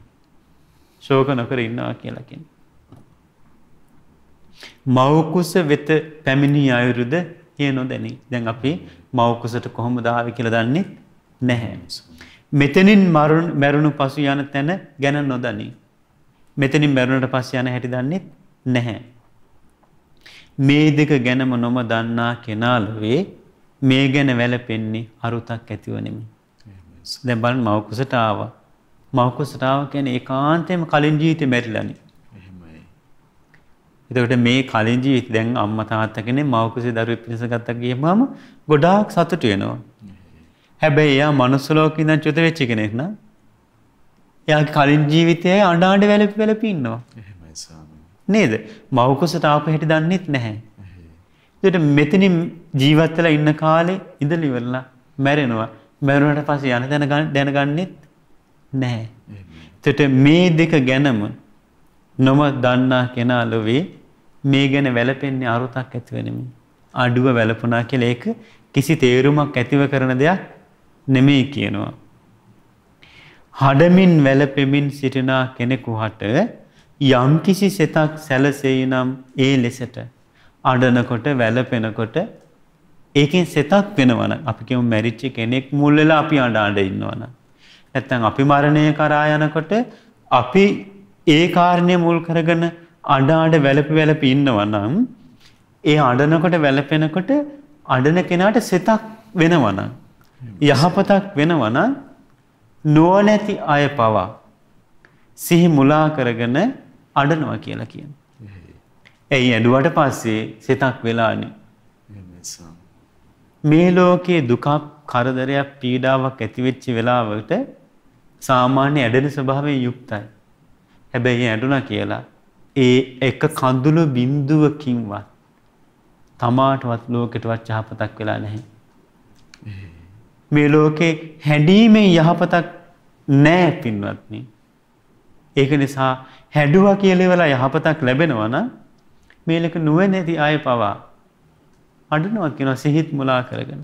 ශෝක නොකර ඉන්නවා කියලා කියන්නේ. මෞකුස වෙත පැමිණි අයුරුද ඒ නොදැනි. දැන් අපි මෞකුසට කොහොමද ආවේ කියලා දන්නේ නැහැ. මෙතනින් මැරුණු පසු යන තැන ගැන නොදනී. මෙතනින් මැරුණට පස් යන හැටි දන්නෙත් නැහැ. මේ දෙක ගැනම නොම දන්නා කෙනාලුවේ මේ ගැන වැලපෙන්නේ අරුතක් ඇතිවනෙමි. දැන් බලන්න මවකුසට ආවා. මවකුසට ආව කියන්නේ ඒකාන්තයෙන්ම කලින් ජීවිතේ මැරිලානේ. එහෙමයි. එතකොට මේ කලින් ජීවිත දැන් අම්මා තාත්තා කෙනේ මවකුසේ දරුවෙක් පිළිසගත්තා ගියමම ගොඩාක් සතුටු වෙනවා. හැබැයි එයා මනුස්සලෝක ඉඳන් චුත වෙච්ච කෙනෙක් නම් එයාගේ කලින් ජීවිතයේ අඬාඬ වැළපි වැළපි ඉන්නවා. එහෙමයි ස්වාමී. නේද? මව්කුසට ආපු හැටි දන්නෙත් නැහැ. ඒකට මෙතනින් ජීවත් වෙලා ඉන්න කාලේ ඉඳලා ඉවරලා මැරෙනවා. මැරුණට පස්සේ යන දැන දැනගන්නෙත් නැහැ. ඒකට මේ දෙක ගැනම නොම දන්නා කෙනා ලොවේ මේ ගැන වැළපෙන්නේ අරුතක් ඇතිව නෙමෙයි. අඩුව වැළපුණා කියලා ඒක කිසි තේරුමක් ඇතිව කරන දෙයක් නෙමෙයි කියනවා. හඩමින් වැළපෙමින් සිටිනා කෙනෙකුහට යම්කිසි සිතක් සැලසෙයි නම් ඒ ලෙසට අඩනකොට වැළපෙනකොට ඒකෙන් සිතක් වෙනවන අපි කියමු මැරිච්ච කෙනෙක් මුල් වෙලා අපි අඬ අඬ ඉන්නවන ะ නැත්නම් අපි මරණය කරා යනකොට අපි ඒ කාරණය මුල් කරගෙන අඬ අඬ වැළපි වැළපි ඉන්නවනම් ඒ අඬනකොට වැළපෙනකොට අඬන කෙනාට සිතක් වෙනවනම් යහපතක් වෙනවන නුවණැති අය පවා සිහි මුලා කරගෙන අඬනවා කියලා කියන. ඇයි ඇඬුවට පස්සේ සිතක් වෙලානේ. මේ ලෝකයේ දුකක් කරදරයක් පීඩාවක් ඇති වෙච්ච වෙලාවට සාමාන්‍ය ඇඬෙන ස්වභාවයෙන් යුක්තයි. හැබැයි ඇඬුණා කියලා ඒ එක කඳුළු බින්දුවකින්වත් තමාටවත් ලෝකෙටවත් යහපතක් වෙලා නැහැ. මේ ලෝකේ හැඩීමේ යහපතක් නෑ පින්වත්නි. ඒක නිසා හැඩුවා කියලා වෙලා යහපතක් ලැබෙනවා නම් මේ ලෝක නුවණැති අය පවා අඬනවා කියනවා සිහිත් මුලා කරගෙන.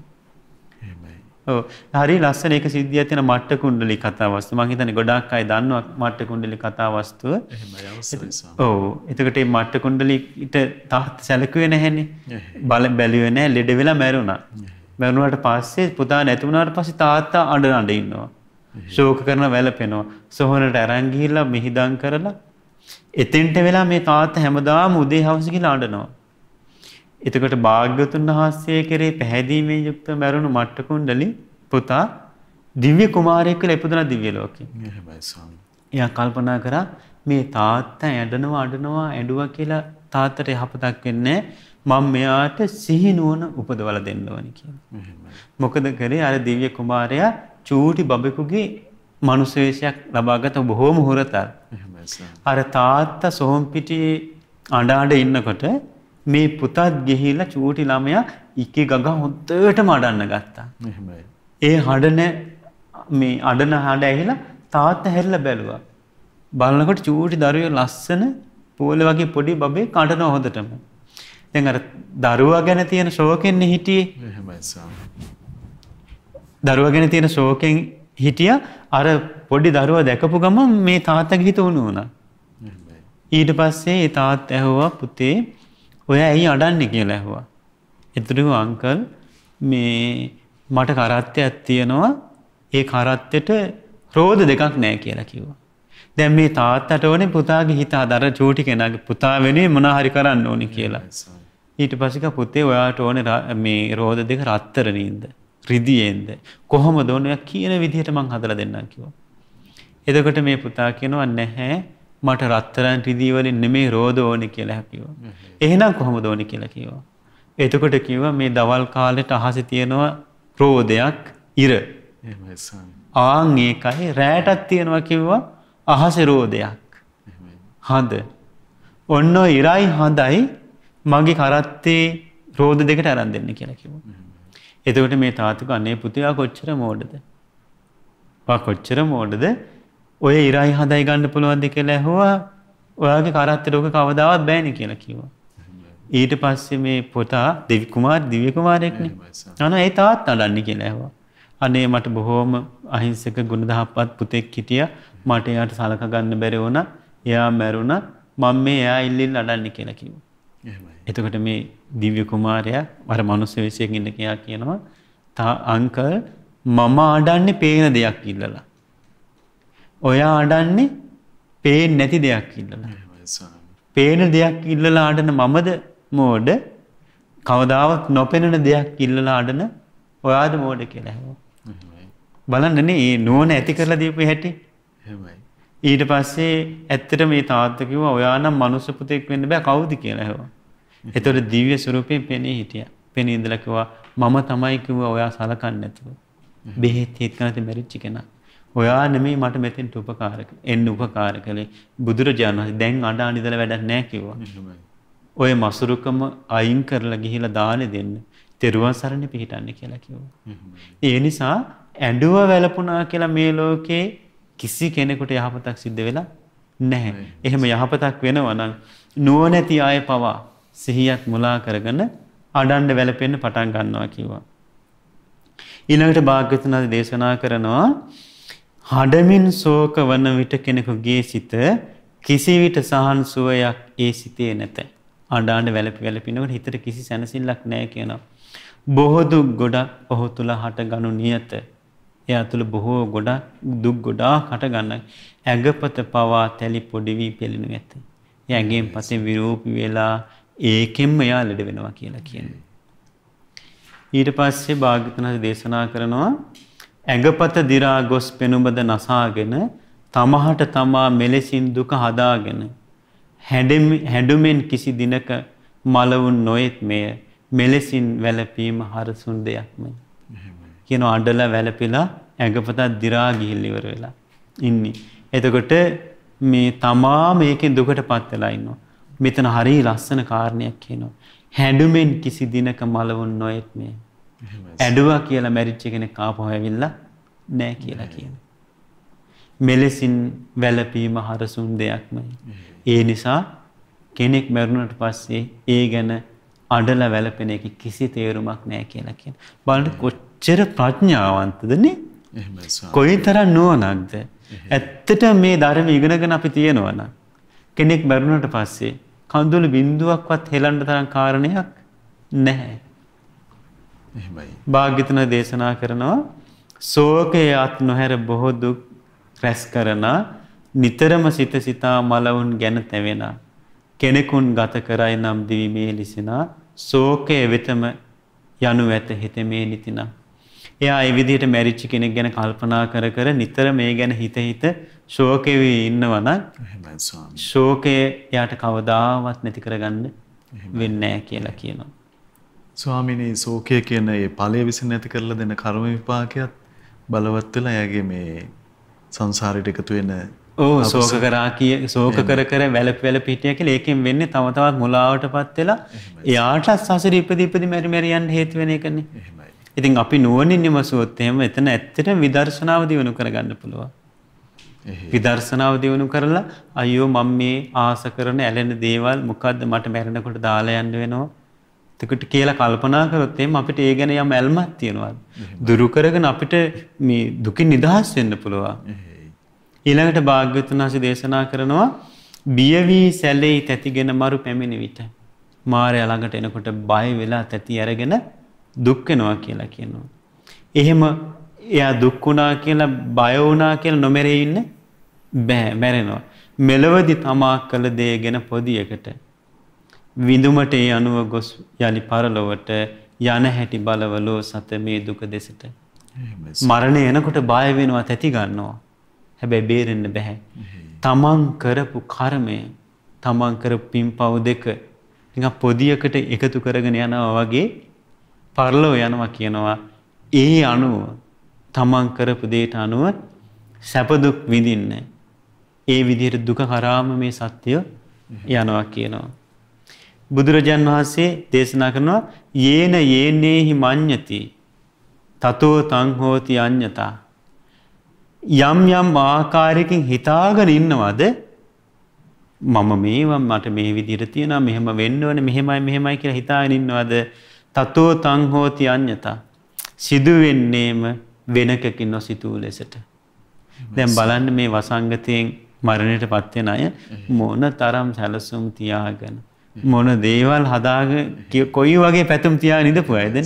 ඔව් හරි ලස්සන ඒක සිද්ධියක් තියෙන මට්ට කුණ්ඩලී කතා වස්තුව මම හිතන්නේ ගොඩාක් අය දන්නවා මට්ට කුණ්ඩලී කතා වස්තුව ඔව් එතකොට මේ මට්ට කුණ්ඩලීට තාත් සැලකුවේ නැහැනේ බල බැලුවේ නැහැ ලෙඩ වෙලා මැරුණා මැරුණාට පස්සේ පුතා නැති වුණාට පස්සේ තාත්තා අඬ අඬ ඉන්නවා. ශෝක කරන වැළපෙනවා. සොහොනට අරන් ගිහිල්ලා මිහිදම් කරලා එතෙන්ට වෙලා මේ තාත්තා හැමදාම උදේ හවස ගිහිල්ලා අඬනවා. එතකොට භාග්‍යවතුන් වහන්සේ කෙරේ පැහැදීමෙන් යුක්ත මරුණු මට්ට කුණ්ඩලි පුතා දිව්‍ය කුමාරයෙක් කියලා ඉපදුනා දිව්‍ය ලෝකේ. එයා කල්පනා කරා මේ තාත්තා ඇඬනවා අඬනවා ඇඬුවා කියලා තාත්තට යහපතක් වෙන්නේ මම මෙයාට සිහිනුවන උපදවල දෙන්න ඕනි කියලා. මොකද කරේ අර දිව්‍ය කුමාරයා චූටි බබෙකුගේ මනුස්සවේශයක් ලබාගත බොහෝම හොරතල්. අර තාත්තා සොහොන් පිටියේ අඬ අඬ ඉන්නකොට මේ පුතත් ගිහිල්ලා චූටි ළමයා ඉකේ ගග හොද්දටම අඬන්න ගත්තා. ඒ හඬන මේ අඬන හඬ ඇහිලා තාත්තා හැරිලා බැලුවා. බලනකොට චූටි දරුවෝ ලස්සන පෝල වගේ පොඩි බබේ කඩනවා හොඳටම. දැන් අර දරුවා ගැන තියෙන ශෝකෙන්නේ හිටියේ. එහෙමයි ස්වාමී. දරුවා ගැන තියෙන ශෝකෙන් හිටියා අර පොඩි දරුවා දැකපු ගමන් මේ තාත්තගේ හිත උණු වුණා. ඊට පස්සේ ඒ තාත් ඇහුවා පුතේ ඔය ඇයි අඩන්නේ කියලා ඇහුවා. එතකොට අංකල් මේ මට කරත්තයක් තියෙනවා ඒ කරත්තෙට රෝද දෙකක් නැහැ කියලා කිව්වා. දැන් මේ තාත්තට ඕනේ පුතාගේ හිත අදර චූටි කෙනාගේ පුතා වෙනුවෙන් මොනවා හරි කරන්න ඕනේ කියලා. ඊට පසික පුතේ ඔයාට ඕන මේ රෝධ දෙක රත්තරනීන්ද. රිදියෙන්ද. කොහොම දෝනයක් කියන විදිහට මං හදල දෙන්නම් කිව. එදකොට මේ පුතා කියනවා නැහැ මට රත්තරන් රිදීවලින් නෙමේ රෝධ ඕනි කියලා හැකිව. එහෙනම් කොහොම දෝනි කියලා කියවා. එතකොට කිව මේ දවල් කාලෙට අහස තියෙනවා රෝධයක් ඉර. ආං ඒකයි රෑටත් තියෙනවා කිව්වා අහස රෝධයක්. හඳ. ඔන්න ඉරයි හඳයි මගේ කරත්තේ රෝධ දෙකට අරන් දෙන්න කියලා කිව්වා. එතකොට මේ තාත්තක අනේ පුතයා කොච්චර මෝඩද? වා කොච්චර මෝඩද? ඔය ඉරයි හදයි ගන්න පුළුවන්ද කියලා ඇහුවා. ඔයාගේ කරත්තේ රෝග කවදාවත් බෑනේ කියලා කිව්වා. ඊට පස්සේ මේ පොතා දෙවි කුමාර දිව්‍ය කුමාරයෙක්නේ. අනේ ඒ තාත් නඩන්න කියලා ඇහුවා. අනේ මට බොහොම අහිංසක ගුණදහපත් පුතෙක් හිටියා. මට එයාට සලක ගන්න බැරි වුණා. එයා මැරුණා. මම මේ එයා ඉල්ලින් නඩන්න කියලා කිව්වා. එහෙමයි. එතකොට මේ දිව්‍ය කුමාරයා අර මනුස්ස වෙස්යෙන් ඉන්න කෙනා කියනවා තා අංකල් මම අඩන්නේ පේන දෙයක් ඉල්ලලා. ඔයා අඩන්නේ පේන්නේ නැති දෙයක් ඉල්ලලා. පේන දෙයක් ඉල්ලලා අඩන මමද මෝඩ කවදාවත් නොපෙනෙන දෙයක් ඉල්ලලා අඩන ඔයාද මෝඩ කියලා හැවෝ. බලන්නනේ ඒ නුවණ ඇති කරලා දීපු හැටි. එහෙමයි. ඊට පස්සේ ඇත්තට මේ තාත්තා කිව්වා ඔයා නම් මනුස්ස පුතෙක් වෙන්න බෑ කවුද කියලා හැවෝ. එතකොට දිව්‍ය ස්වරූපයෙන් පෙනී හිටියා. පෙනී ඉඳලා කිව්වා මම තමයි කිව්වා ඔයා සලකන්නේ නැතුව. බෙහෙත් හේත් කරලා මැරිච්ච කෙනා. ඔයා නෙමෙයි මට මෙතෙන්ට උපකාරක එන්න උපකාර කළේ බුදුරජාණන් වහන්සේ දැන් අඬ අඬ ඉඳලා වැඩක් නැහැ කිව්වා. ඔය මසුරුකම අයින් කරලා ගිහිලා දානේ දෙන්න. තෙරුවන් සරණ පිහිටන්න කියලා කිව්වා. ඒ නිසා ඇඬුව වැළපුණා කියලා මේ ලෝකේ කිසි කෙනෙකුට යහපතක් සිද්ධ වෙලා නැහැ. එහෙම යහපතක් වෙනවා නම් නුවණැති අය පවා සිහියත් මුලා කරගෙන අඩන්ඩ වැළපෙන්න පටන් ගන්නවා කිව්වා. ඊළඟට භාග්‍යවතුන් වහන්සේ දේශනා කරනවා හඩමින් ශෝක වන විට කෙනෙකුගේ සිත කිසිවිට සහන් සුවයක් ඒ සිතේ නැත. අඩාන්න වැළපි වැළපිනකොට හිතට කිසි සැනසෙල්ලක් නැහැ කියනවා. බොහෝ දුක් ගොඩක් ඔහු තුල හට ගනු නියත. එයා තුළ බොහෝ ගොඩක් දුක් ගොඩාක් හට ගන්න. ඇඟපත පවා තැලි පොඩි වී පෙළෙනු ඇත. ඇඟෙන් පස්සේ විරූපී වෙලා ඒකෙන්ම එයා ලෙඩ වෙනවා කියලා කියන්නේ. ඊට පස්සේ භාග්‍යතුන් හරි දේශනා කරනවා ඇඟපත දිරා ගොස් පෙනුබද නසාගෙන තමහට තමා මෙලෙසින් දුක හදාගෙන හැඩුමෙන් කිසි දිනක මලවුන් නොයෙත් මෙය මෙලෙසින් වැළපීම හරසුන් දෙයක්ම කියන අඩල වැළපිලා ඇඟපතත් දිරා ගිහිල්ල ඉවර වෙලා ඉන්නේ. එතකොට මේ තමා මේකෙන් දුකට පත් වෙලා ඉන්නවා. මෙතන හරි ලස්සන කාරණයක් කියනවා. හැඬුමෙන් කිසි දිනක මලවුන් නොයෙත් මේ. ඇඩුවා කියලා මැරිච්ච කෙනෙක් ආපහු ඇවිල්ලා නෑ කියලා කියනවා. මෙලෙසින් වැළපීම හරසුන් දෙයක්මයි. ඒ නිසා කෙනෙක් මැරුණට පස්සේ ඒ ගැන අඩල වැළපෙන එක කිසි තේරුමක් නෑ කියලා කියන. බලන්න කොච්චර ප්‍රඥාවන්තදනේ? කොයිතරම් නුවණක්ද? ඇත්තට මේ ධර්ම ඉගෙනගෙන අපි තියෙනවා නම් කෙනෙක් මැරුණට පස්සේ කඳුළු බින්දුවක්වත් හෙලන්න තරම් කාරණයක් නැහැ. එහෙමයි. භාග්‍යතුන දේශනා කරනවා ශෝකයත් නොහැර බොහෝ දුක් රැස් කරන නිතරම සිත සිතා මලවුන් ගැන තැවෙන කෙනෙකුන් ගත කරයි නම් දිවි මෙහෙලිසිනා ශෝකය වෙතම යනු ඇත හිත මේ නිතිනම්. එයා ඒ විදිහට මැරිච්ච කෙනෙක් ගැන කල්පනා කර කර නිතර මේ ගැන හිත හිත ශෝකෙවී ඉන්නවනම් ශෝකය යාට කවදාවත් නැති කරගන්න වෙන්නෑ කියලා කියනවා. ස්වාමිනී සෝකය කියන ඒ ඵලය විසින් නැති කරලා දෙන කර්ම විපාකයක් බලවත් වෙලා එයාගේ මේ සංසාරයට එකතු වෙන ඕ සෝක කරා කිය සෝක කර කර වැලප වැලප හිටිය කියලා ඒකෙන් වෙන්නේ තව තවත් මුලාවටපත් වෙලා එයාට සසර ඉපදි ඉපදි මෙරි මෙරි යන්න හේතු වෙන එකනේ. ඉතින් අපි නුවණින් විමසුවොත් එහෙම එතන ඇත්තටම විදර්ශනාව දිනු කරගන්න පුළුවන්. විදර්ශනාව දියුණු කරලා අයියෝ මම මේ ආස කරන ඇලෙන දේවල් මොකද්ද මට මැරෙනකොට දාලා යන්න වෙනවා. එතකොට කියලා කල්පනා කරොත් එම් අපිට ඒ ගැන යම් ඇල්මක් තියෙනවා. දුරු කරගෙන අපිට මේ දුකින් නිදහස් වෙන්න පුළුවන්. ඊළඟට භාග්‍යවතුන් වහන්සේ දේශනා කරනවා බිය වී සැලෙයි තැතිගෙන මරු පැමිණි විට මාරය ළඟට එනකොට බය වෙලා තැති අරගෙන දුක් වෙනවා කියලා කියනවා. එහෙම එයා දුක් වුණා කියලා බය වුණා කියලා නොමරේ ඉන්නේ බෑ මැරෙනවා. මෙලවදි තමා කළ දේ ගැන පොදියකට විඳුමට ඒ අනුව ගොස් යලි පරලොවට යන හැටි බලවලෝ සත මේ දුක දෙසට. මරණය එනකොට බය වෙනවා තැති ගන්නවා. හැබැයි බේරෙන්න බැහැ. තමන් කරපු කර්මය තමන් කර පින් පව් දෙක පොදියකට එකතු කරගෙන යනවා වගේ පරලෝ යනවා කියනවා ඒ අනුව තමන් කරපු දේට අනුව සැපදුක් විඳින්නේ. ඒ විදිහට දුක හරාම මේ සත්‍යය යනවා කියනවා. බුදුරජාන් වහන්සේ දේශනා කරනවා යේන යේනේහි මඤ්ඤති තතෝ තං හෝති අඤ්ඤතා යම් යම් ආකාරයකින් හිතාගෙන ඉන්නවද මම මේවා මට මේ විදිහට තියෙනවා මෙහෙම වෙන්න ඕනේ මෙහෙමයි මෙහෙමයි කියලා හිතාගෙන ඉන්නවද තතෝ තං හෝති අඤ්ඤතා සිදු වෙන්නේම වෙනකකින් නොසිතූ ලෙසට දැන් බලන්න මේ වසංගතයෙන් මරණයට පත්වෙන අය මොන තරම් සැලසුම් තියාගෙන. මොන දේවල් හදාග කොයි වගේ පැතුම් තියා නිදපු ඇදෙන.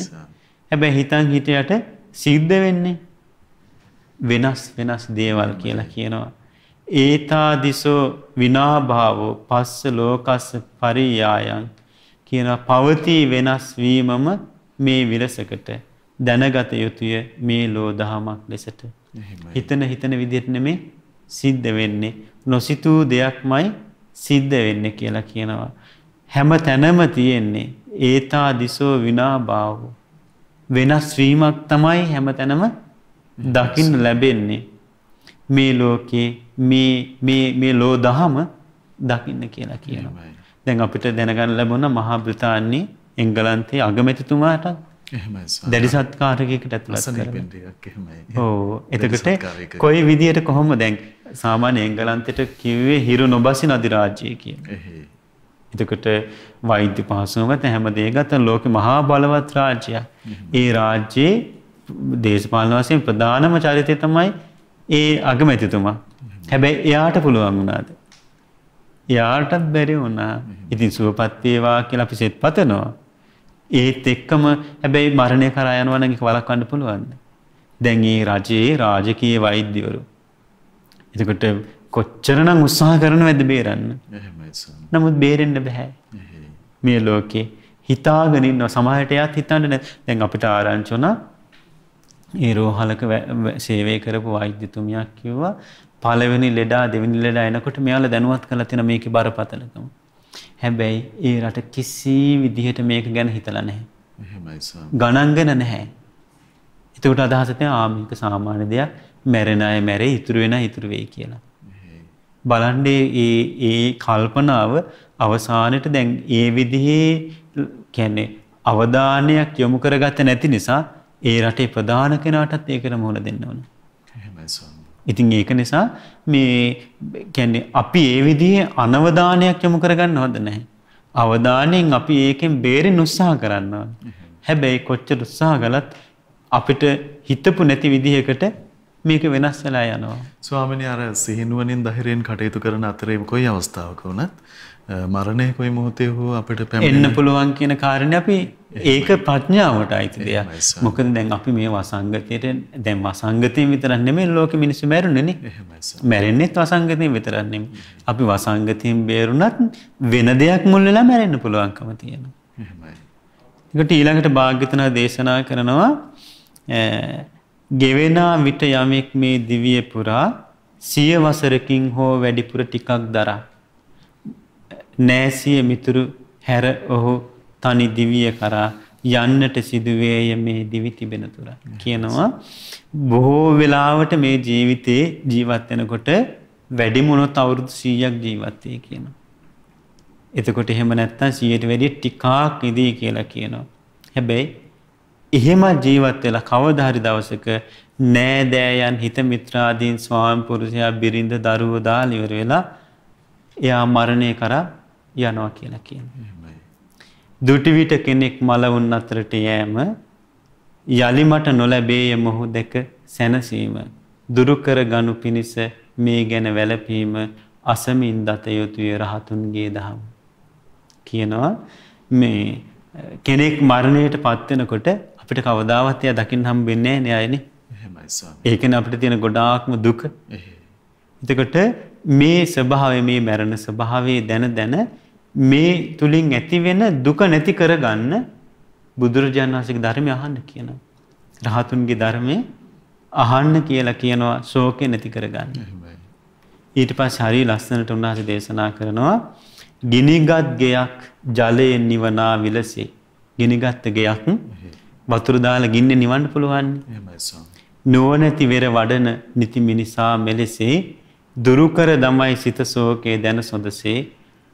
හැබැ හිතන් හිටයට සිද්ධ වෙන්නේ. වෙනස් වෙනස් දේවල් කියලා කියනවා. ඒතා දිසෝ විනාභාවෝ පස්ස ලෝකස්ස පරියායන් කියන පවතිී වෙනස් වීමම මේ විලසකට දැනගත යුතුය මේ ලෝදහමක් ලෙසට. හිතන හිතන විදිරන මේ සිද්ධ වෙන්නේ. නොසිතූ දෙයක්මයි සිද්ධ වෙන්නේ කියලා කියනවා. හැම තැනම තියෙන්නේ ඒතා දිසෝ විනා භාව. වෙනස් වීමක් තමයි හැම තැනම දකින්න ලැබෙන්නේ. මේ ලෝකේ මේ මේ මේ ලෝ දහම දකින්න කියලා කියනවා. දැන් අපිට දැනගන්න ලැබුණා මහා බ්‍රිතාන්‍යයේ එංගලන්තයේ අගමැතිතුමාට දැඩි සත්කාරකයකට ඇතුළත් ඕ එතකට කොයි විදියට කොහොම දැන් සාමාන්‍ය එංගලන්තයට කිව්වේ හිරු නොබසි නදිරාජ්‍යය කිය. එතකට වෛද්‍ය පහසුවමත හැම දේගත ලෝක මහා බලවත් රාජ්‍යයක්. ඒ රාජ්‍යයේ දේශපාලන වසයෙන් ප්‍රධානම චරිතය තමයි ඒ අගමැතිතුමා. හැබැයි එයාට පුළුවන් වුණාද. යාටත් බැරි වුණා ඉතින් සුවපත්වේවා කියලා අපි සෙත් පතනවා. ඒත් එක්කම හැබැයි මරණය කරා යනවා නම් ඒක වළක්වන්න පුළුවන්. දැන් ඒ රජයේ රාජකීය වෛද්‍යවරු. එතකොට කොච්චරනම් උත්සාහ කරනවද බේරන්න? නමුත් බේරෙන්න බෑ. මේ ලෝකේ හිතාගෙන ඉන්න සමාජයට යත් හිතන්න නෑ. දැන් අපිට ආරංචි වුණා ඒ රෝහලක සේවය කරපු වෛද්‍යතුමියක් කිව්වා පළවෙනි ලෙඩා දෙවෙනි ලෙඩා එනකොට මෙයාලා දැනුවත් කරලා තියෙන මේකේ බරපතලකම. හැබැයි ඒ රට කිසි විදිහට මේක ගැන හිතලා නැහැ. ගණන්ගෙන නැහැ. එතකොට අදහස තියෙන ආමික සාමාන්‍ය දෙයක් මැරෙන අය මැරේ ඉතුරු වෙන ඉතුරු වෙයි කියලා. බලන්න ඒ ඒ කල්පනාව අවසානයේ දැන් ඒ විදිහේ කියන්නේ අවධානයක් යොමු කරගත්තේ නැති නිසා ඒ රටේ ප්‍රධාන කෙනාටත් ඒකට මුහුණ දෙන්න ඕන. එහෙමයි ස්වාමී. ඉතින් ඒක නිසා මේ කියන්නේ අපි ඒ විදිහේ අනවධානයක් යොමු කරගන්න හොඳ නැහැ. අවධානයෙන් අපි ඒකෙන් බේරෙන්න උත්සාහ කරනවා. හැබැයි කොච්චර උත්සාහ කළත් අපිට හිතපු නැති විදිහකට මේක වෙනස් වෙලා යනවා. ස්වාමීනි අර සිහිනුවණින් ධෛර්යයෙන් කටයුතු කරන අතරේ කොයි අවස්ථාවක වුණත් මරණය කොයි මොහොතේ හෝ අපට පැම එන්න පුළුවන් කියන කාරණ අපි ඒක ප්‍රඥාවට අයිති දෙයක් මොකද දැන් අපි මේ වසංගතයට දැන් වසංගතය විතරන්නෙම ලෝක මිනිස්සු මැරුණන මැරෙන්නෙත් වසංගතය විතරන්නෙම අපි වසංගතයෙන් බේරුණත් වෙන දෙයක් මුල්ලලා මැරෙන්න්න පුළුවන්කම තියෙන එකට ඊළඟට භාග්‍යතන දේශනා කරනවා ගෙවෙනා විට යමෙක් මේ දිවිය පුරා සිය වසරකින් හෝ වැඩිපුර ටිකක් දරා නෑසිය මිතුරු හැර ඔහු තනි දිවිය කරා යන්නට සිදුවේය මේ දිවි තිබෙන තුර කියනවා බොහෝ වෙලාවට මේ ජීවිතේ ජීවත් වෙනකොට වැඩිමුණොත් අවුරුදු 100ක් ජීවත් වෙයි කියනවා. එතකොට එහෙම නැත්තම් 100ට වැඩිය ටිකක් ඉදී කියලා කියනවා. හැබැයි එහෙම ජීවත් වෙලා කවදා හරි දවසක නෑදෑයන් හිත මිත්‍රාදීන් ස්වාමි පුරුෂයා බිරිඳ දරුවෝ දාලා ඉවර වෙලා එයා මරණය කරා යනවා කියලා කියන්නේ. දුටිවිට කෙනෙක් මලවුන් අතරට යෑම යලි මට නොලැබේය මොහු දෙක සැනසීම දුරු කර ගනු පිණිස මේ ගැන වැළපීම අසමින් දත යුතුය රහතුන්ගේ දහම කියනවා මේ කෙනෙක් මරණයට පත් වෙනකොට අපිට කවදාවත් එයා දකින්න හම්බෙන්නේ නැහැ නේ එහෙමයි ස්වාමී ඒ කියන්නේ අපිට තියෙන ගොඩාක්ම දුක එතකොට මේ ස්වභාවය මේ මරණ ස්වභාවයේ දැන දැන මේ තුලින් ඇති වෙන දුක නැති කරගන්න බුදුරජාණන් වහන්සේගේ ධර්මය අහන්න කියනවා. රහතුන්ගේ ධර්මය අහන්න කියලා කියනවා ශෝකය නැති කරගන්න. ඊට පස්සේ හරිය ලස්සනට උන්වහන්සේ දේශනා කරනවා ගිනිගත් ගෙයක් ජලයෙන් නිවනා විලසේ. ගිනිගත් ගෙයක් වතුර දාලා ගින්න නිවන්න පුළුවන්. නුවණැති වෙර වඩන නිති මිනිසා මෙලෙසේ දුරු කර දමයි සිත ශෝකේ දැන සොඳසේ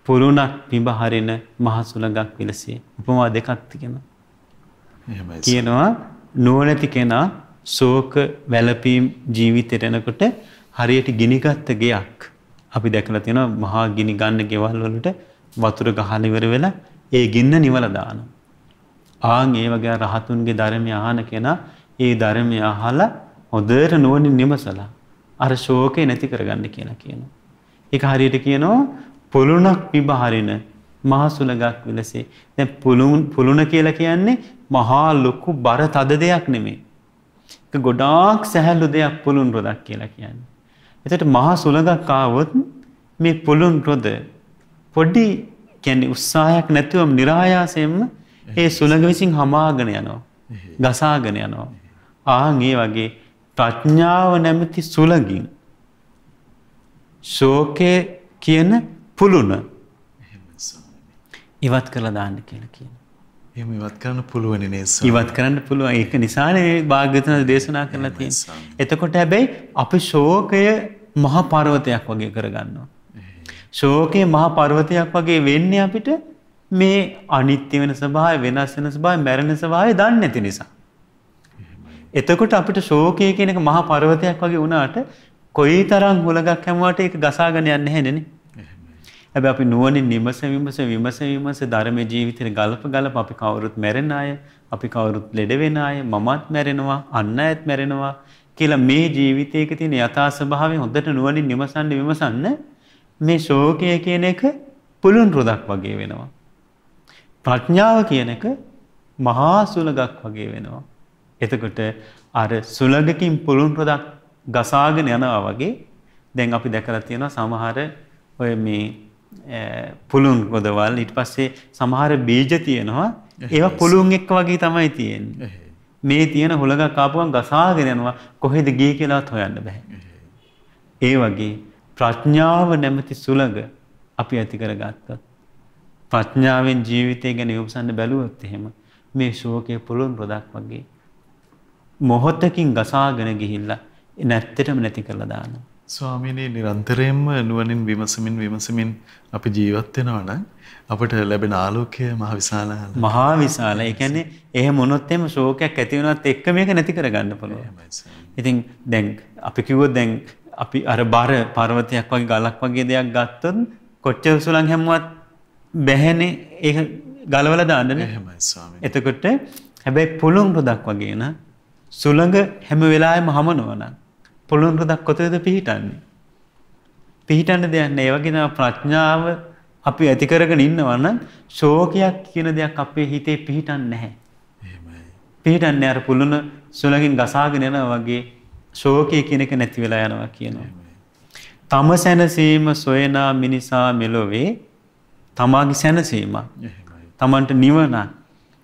පුරුණක් පිඹහරින මහසුළඟක් විලසේ උපමා දෙකක් තියෙනවා. කියනවා නුවණැති කෙනා ශෝක වැළපීම් ජීවිතයට එනකොට හරියට ගිනිගත්ත ගෙයක් අපි දැකලා තියෙනවා මහා ගිනි ගන්න ගෙවල් වලට වතුර ගහන ඉවර වෙලා ඒ ගින්න නිවලා දානවා. ආන් ඒ වගේ රහතුන්ගේ ධර්මය අහන කෙනා ඒ ධර්මය අහලා හොඳට නුවණින් නිමසලා අර ශෝකේ නැති කරගන්න කියලා කියනවා. ඒක හරියට කියනවා පුළුණක් විභාරින මහසුලගක් විලසේ. දැන් පුළුන් පුළුණ කියලා කියන්නේ මහා ලොකු බර තද දෙයක් නෙමෙයි. ඒක ගොඩාක් සැහැල්ලු දෙයක් පුළුන් රොදක් කියලා කියන්නේ. එතකොට මහා සුලගක් ආවොත් මේ පුළුන් රොද පොඩි කියන්නේ උත්සාහයක් නැතිවම નિરાයාසයෙන්ම ඒ සුලඟ විසින් හමාගෙන යනවා. ගසාගෙන යනවා. ආන් ඒ වගේ ප්‍රඥාව නැමැති සුලඟින් ශෝකේ කියන පුළුන ඉවත් කළ දාන්න කියලා කියන. එම ඉවත් කරන්න පුළුවනි නේස. ඉවත් කරන්න පුළුවන් ඒක නිසානේ භාග්‍යතන දේශනා කරලා තියෙන. එතකොට හැබැයි අපි ශෝකය මහ පර්වතයක් වගේ කරගන්නවා. ශෝකයේ මහ පර්වතයක් වගේ වෙන්නේ අපිට මේ අනිත්‍ය වෙන ස්වභාවය, වෙනස් වෙන ස්වභාවය, මැරෙන ස්වභාවය දන්නේ නැති නිසා. එතකොට අපිට ශෝකය කියන එක මහ පර්වතයක් වගේ වුණාට කොයි තරම් හුලඟක් හැමුවට ඒක ගසාගෙන යන්නේ නැහැ නේ. හැබැ අපි නුවනින් නිමස විමස විමස විමස ධර්ම ජීවිතයට ගලප ගලප අපි කවුරුත් මැරෙන අය අපි කවුරුත් ලෙඩවෙන අය මමත් මැරෙනවා අන්න ඇත් මැරෙනවා කියලා මේ ජීවිතයක තියෙන යථා ස්වභාවය හොඳට නුවණින් විමසන්න විමසන්න මේ ශෝකය කියන එක පුළුන් රුදක් වගේ වෙනවා ප්‍රඥාව කියන එක මහා සුලගක් වගේ වෙනවා එතකොට අර සුලගකින් පුළුන් රුදක් ගසාගෙන යනවා වගේ දැන් අපි දැකලා තියෙනවා සමහර ඔය මේ පුළුන් ගොදවල් ඊට පස්සේ සමහර බීජ තියෙනවා ඒවා පුළුන් එක්ක වගේ තමයි තියෙන්නේ. මේ තියෙන හොලගක් ආපුවම ගසාගෙන යනවා කොහෙද ගියේ කියලාත් හොයන්න බෑ. ඒ වගේ ප්‍රඥාව නැමැති සුළඟ අපි ඇති කරගත්තොත් ප්‍රඥාවෙන් ජීවිතය ගැන යොමසන්න බැලුවොත් එහෙම මේ ශෝකයේ පුළුන් රොදක් වගේ මොහොතකින් ගසාගෙන ගිහිල්ලා නැත්තටම නැති කරලා දානවා. ස්වාමීනී නිරන්තරයෙන්ම නුවණින් විමසමින් විමසමින් අපි ජීවත් වෙනවා නම් අපට ලැබෙන ආලෝකය මහ විශාල මහා විශාල. ඒ කියන්නේ එහෙම වුණොත් එහෙම ශෝකයක් ඇති වුණත් එක්ක මේක නැති කරගන්න පුළුවන්. ඉතින් දැන් අපි කිව්වොත් දැන් අපි අර බර පර්වතයක් වගේ ගලක් වගේ දෙයක් ගත්තොත් කොච්චර සුළං හැමුවත් බැහැනේ ඒක ගලවලා දාන්නනේ. එහෙමයි ස්වාමීනි. එතකොට හැබැයි පුළුන් රොදක් වගේ න ะ සුළඟ හැම වෙලාවෙම හමනවා නම් පුළුවන් රොදක් කොතේද පිහිටන්නේ. පිහිටන්න දෙයන්න ඒවගෙන ප්‍රඥාව අපි ඇතිකරගෙන ඉන්නවන්න ශෝකයක් කියන දෙයක් අපේ හිතේ පිහිටන් නැහැ. පිහිටන්නේ අර පුළුණ සුළඟින් ගසාගෙන යන වගේ ශෝකය කෙනෙක නැති වෙලා යනවා කියනවා. තම සැනසීම සොයනා මිනිසා මෙලොවේ තමාගේ සැනසීම තමන්ට නිවන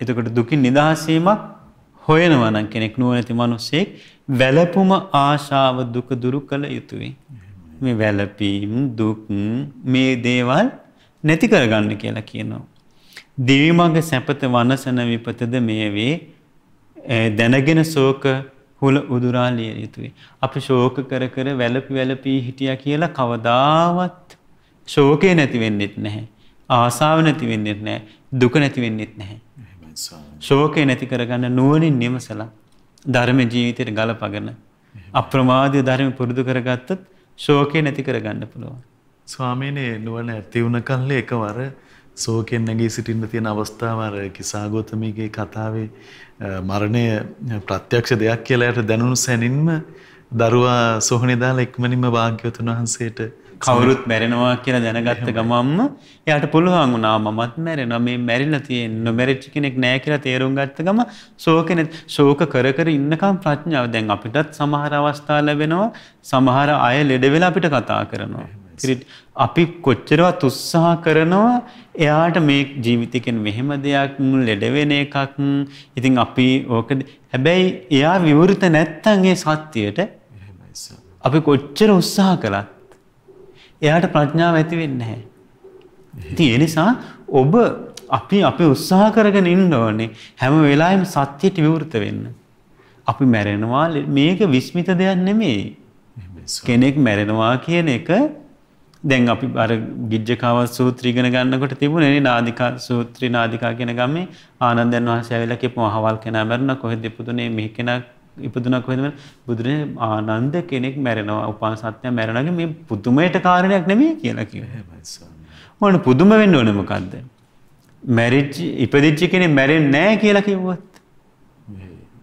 එතකට දුකින් නිදහසීමක් හොයනවා නම් කෙනෙක් නුවණැති මිනිසෙක් වැළපුම ආශාව දුක දුරු කළ යුතුයි. මේ වැළපීම් දුක් මේ දේවල් නැති කරගන්න කියලා කියනවා. දිවි මඟ සැපත වනසන විපතද මේ වේ දැනගෙන ශෝක හුල උදුරා ලිය යුතුයි. අපි ශෝක කර කර වැළපි වැළපී හිටියා කියලා කවදාවත් ශෝකේ නැති වෙන්නෙත් නැහැ. ආසාව නැති වෙන්නෙත් නැහැ. දුක නැති වෙන්නෙත් නැහැ. ශෝකය නැති කරගන්න නුවනින් නිමසලා ධර්ම ජීවිතයට ගලපගන අප්‍රමාධය ධර්ම පුරුදු කරගත්තත් ශෝකය නැති කරගන්න පුළුවන්. ස්වාමීනයේ නුවන ඇතිවුණ කල්ල එකවර සෝකෙන් නැගී සිටින්න තියෙන අවස්ථාවර කිසාගෝතමීගේ කතාවේ මරණය ප්‍රත්‍යක්ෂ දෙයක් කියලායට දැනුණු සැනින්ම දරුවා සොහනිදාල එක්මනින්ම භාග්‍යවතුන් වහන්සේට කවුරුත් මැරෙනවා කියලා දැනගත්ත ගමම්ම එයට පුළුවන් වුණා මමත් මැරෙන මේ මැරිල තියෙන් නොමැරච්චි කෙනෙක් නෑ කියලා තේරුම් ගත්ත ගම සෝකනෙ ශෝක කරකර ඉන්නකම් ප්‍රඥාව දැන් අපිටත් සමහර අවස්ථා ලැබෙනවා සමහර අය ලෙඩවෙලා අපිට කතා කරනවා. අපි කොච්චරවත් උත්සාහ කරනවා එයාට මේ ජීවිතකෙන් මෙහෙම දෙයක් ලෙඩවෙන එකක් ඉතින් අපි ඕක හැබැයි එයා විවෘත නැත්තන්ගේ සත්‍යයට අපි කොච්චර උත්සාහ කළත් එයාට ප්‍රඥාව ඇති වෙන්නේ නැහැ. ඉතින් ඒ නිසා ඔබ අපි අපි උත්සාහ කරගෙන ඉන්න ඕනේ හැම වෙලාවෙම සත්‍යයට විවෘත වෙන්න. අපි මැරෙනවා මේක විස්මිත දෙයක් නෙමෙයි. කෙනෙක් මැරෙනවා කියන එක දැන් අපි අර ගිජ්ජකාව සූත්‍රය ඉගෙන ගන්නකොට තිබුණේ නේ නාදිකා සූත්‍රී නාදිකා කියන ගමේ ආනන්දයන් වහන්සේ ඇවිල්ලා කියපුවා හවල් කෙනා මැරුණා කොහෙද පුදුනේ මෙහි කෙනා ඉපදුනක් වෙනම බුදුරජාණන් ආනන්ද කෙනෙක් මැරෙනවා උපාන සත්‍ය මැරෙනවා මේ පුදුමයට කාරණයක් නෙමෙයි කියලා කිව්වා. මොන පුදුම වෙන්න ඕනේ මොකද්ද? මැරිච්ච ඉපදිච්ච කෙනෙක් මැරෙන්නේ නැහැ කියලා කිව්වත්.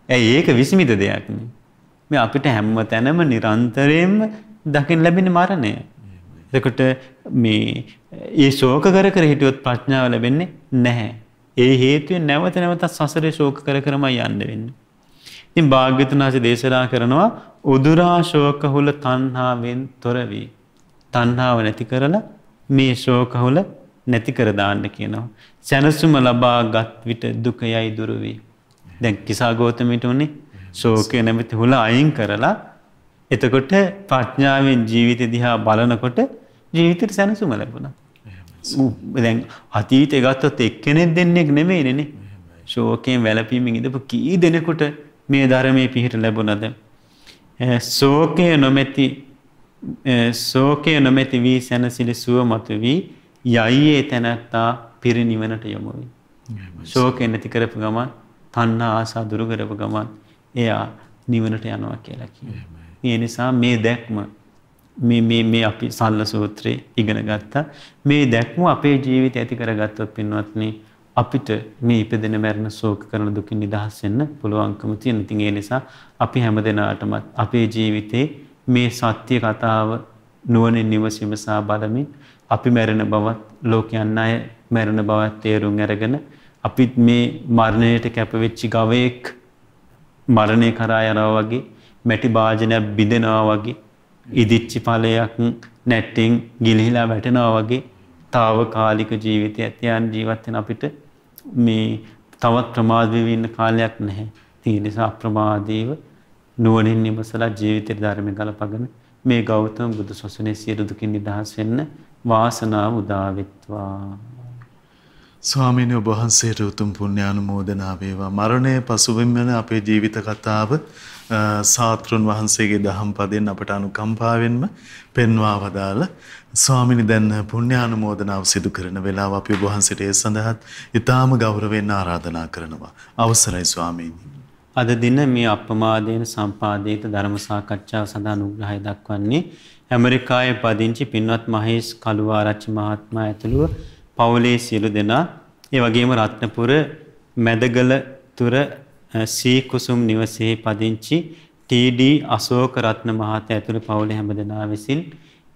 ඇයි ඒක විස්මිත දෙයක් මේ අපිට හැම තැනම නිරන්තරයෙන්ම දකින්න ලැබෙන මරණය. එතකොට මේ ඒ ශෝක කර කර හිටියොත් ප්‍රඥාව ලැබෙන්නේ නැහැ. ඒ හේතුවෙන් නැවත නැවතත් සසරේ ශෝක කර කරමයි යන්න වෙන්නේ. ඉතින් භාග්‍යතුන් වහන්සේ දේශනා කරනවා උදුරා ශෝකහුල තණ්හාවෙන් තොර වී තණ්හාව නැති කරලා මේ ශෝකහුල නැති කර දාන්න කියනවා. සැනසුම ලබාගත් විට දුකයයි දුර වේ. දැන් කිසා ගෞතමීට උනේ ශෝකය නැමැති හුල අයින් කරලා එතකොට ප්‍රඥාවෙන් ජීවිතය දිහා බලනකොට ජීවිතේට සැනසුම ලැබුණා. දැන් අතීතේ ගත්තොත් එක්කෙනෙක් දෙන්නෙක් නෙමෙයිනේ. ශෝකයෙන් වැළපීමෙන් ඉඳපු කී දෙනෙකුට මේ ධර්මයේ පිහිට ලැබුණද. සෝකය නොමැති සෝකය නොමැති වී සැනසිලි සුව මතු වී යයියේ තැනැත්තා පිරිනිවනට යොමුවයි. ශෝකය නැති කරපු ගමන් තන්න ආසා දුරු කරපු ගමන් එයා නිවනට යනවා කියලා කිය. ඒ නිසා මේ දැක්ම මේ අපි සල්ල සූත්‍රයේ ඉගෙන ගත්තා මේ දැක්ම අපේ ජීවිත ඇති කරගත්තොත් පින්වත්න්නේ අපිට මේ ඉපදෙන මැරෙන ශෝක කරන දුකින් නිදහස් වෙන්න පුළුවන්කම තියෙන. ඉතින් ඒ නිසා අපි හැමදෙනාටම අපේ ජීවිතේ මේ සත්‍ය කතාව නුවණින් නිවසීමසා බලමින් අපි මැරෙන බවත් ලෝකයන් අය මැරෙන බවත් තේරුම් අරගෙන අපිත් මේ මරණයට කැපවෙච්චි ගවයෙක් මරණය කරා යනවා වගේ මැටි භාජනයක් බිඳෙනවා වගේ ඉදිච්චි ඵලයක් නැට්ටෙන් ගිලිහිලා වැටෙනවා වගේ తాවකාලික ජීවිතයක් තියන් ජීවත් වෙන අපිට මේ තවත් ප්‍රමාදවී ඉන්න කාලයක් නැහැ. ඒ නිසා අප්‍රමාදීව නුවණින් නිමසලා ජීවිතේ ධර්ම ගලපගෙන මේ ගෞතම බුදු සසුනේ සියලු දුකින් නිදහස් වෙන්න වාසනාව උදා වෙත්වා. ස්වාමීන් වහන්සේට උතුම් පුණ්‍ය ආනුමෝදනා වේවා. මරණය පසුබිම් වෙන අපේ ජීවිත කතාව සාත්‍රුන් වහන්සේගේ දහම් පදයෙන් අපට අනුකම්පාවෙන්ම පෙන්වා වදාළ ස්වාමිනි දැන් පුණ්‍යානුමෝදනාව සිදු කරන වෙලාව අපි ඔබ වහන්සේට ඒ සඳහාත් ඊටාම ගෞරවයෙන් ආරාධනා කරනවා. අවසරයි ස්වාමීනි. අද දින මේ අප්‍රමාදයෙන් සම්පාදිත ධර්ම සාකච්ඡාව සඳහා අනුග්‍රහය දක්වන්නේ ඇමරිකාවේ පදිංචි පින්වත් මහේෂ් කළුආරච්චි මහත්මයා ඇතුළුව පවුලේ සියලු දෙනා ඒ වගේම රත්නපුර මැදගල තුර සී කුසුම් නිවසේ පදිංචි ටී.ඩී. අශෝක රත්න මහතා ඇතුළු පවුලේ හැම දෙනා විසින්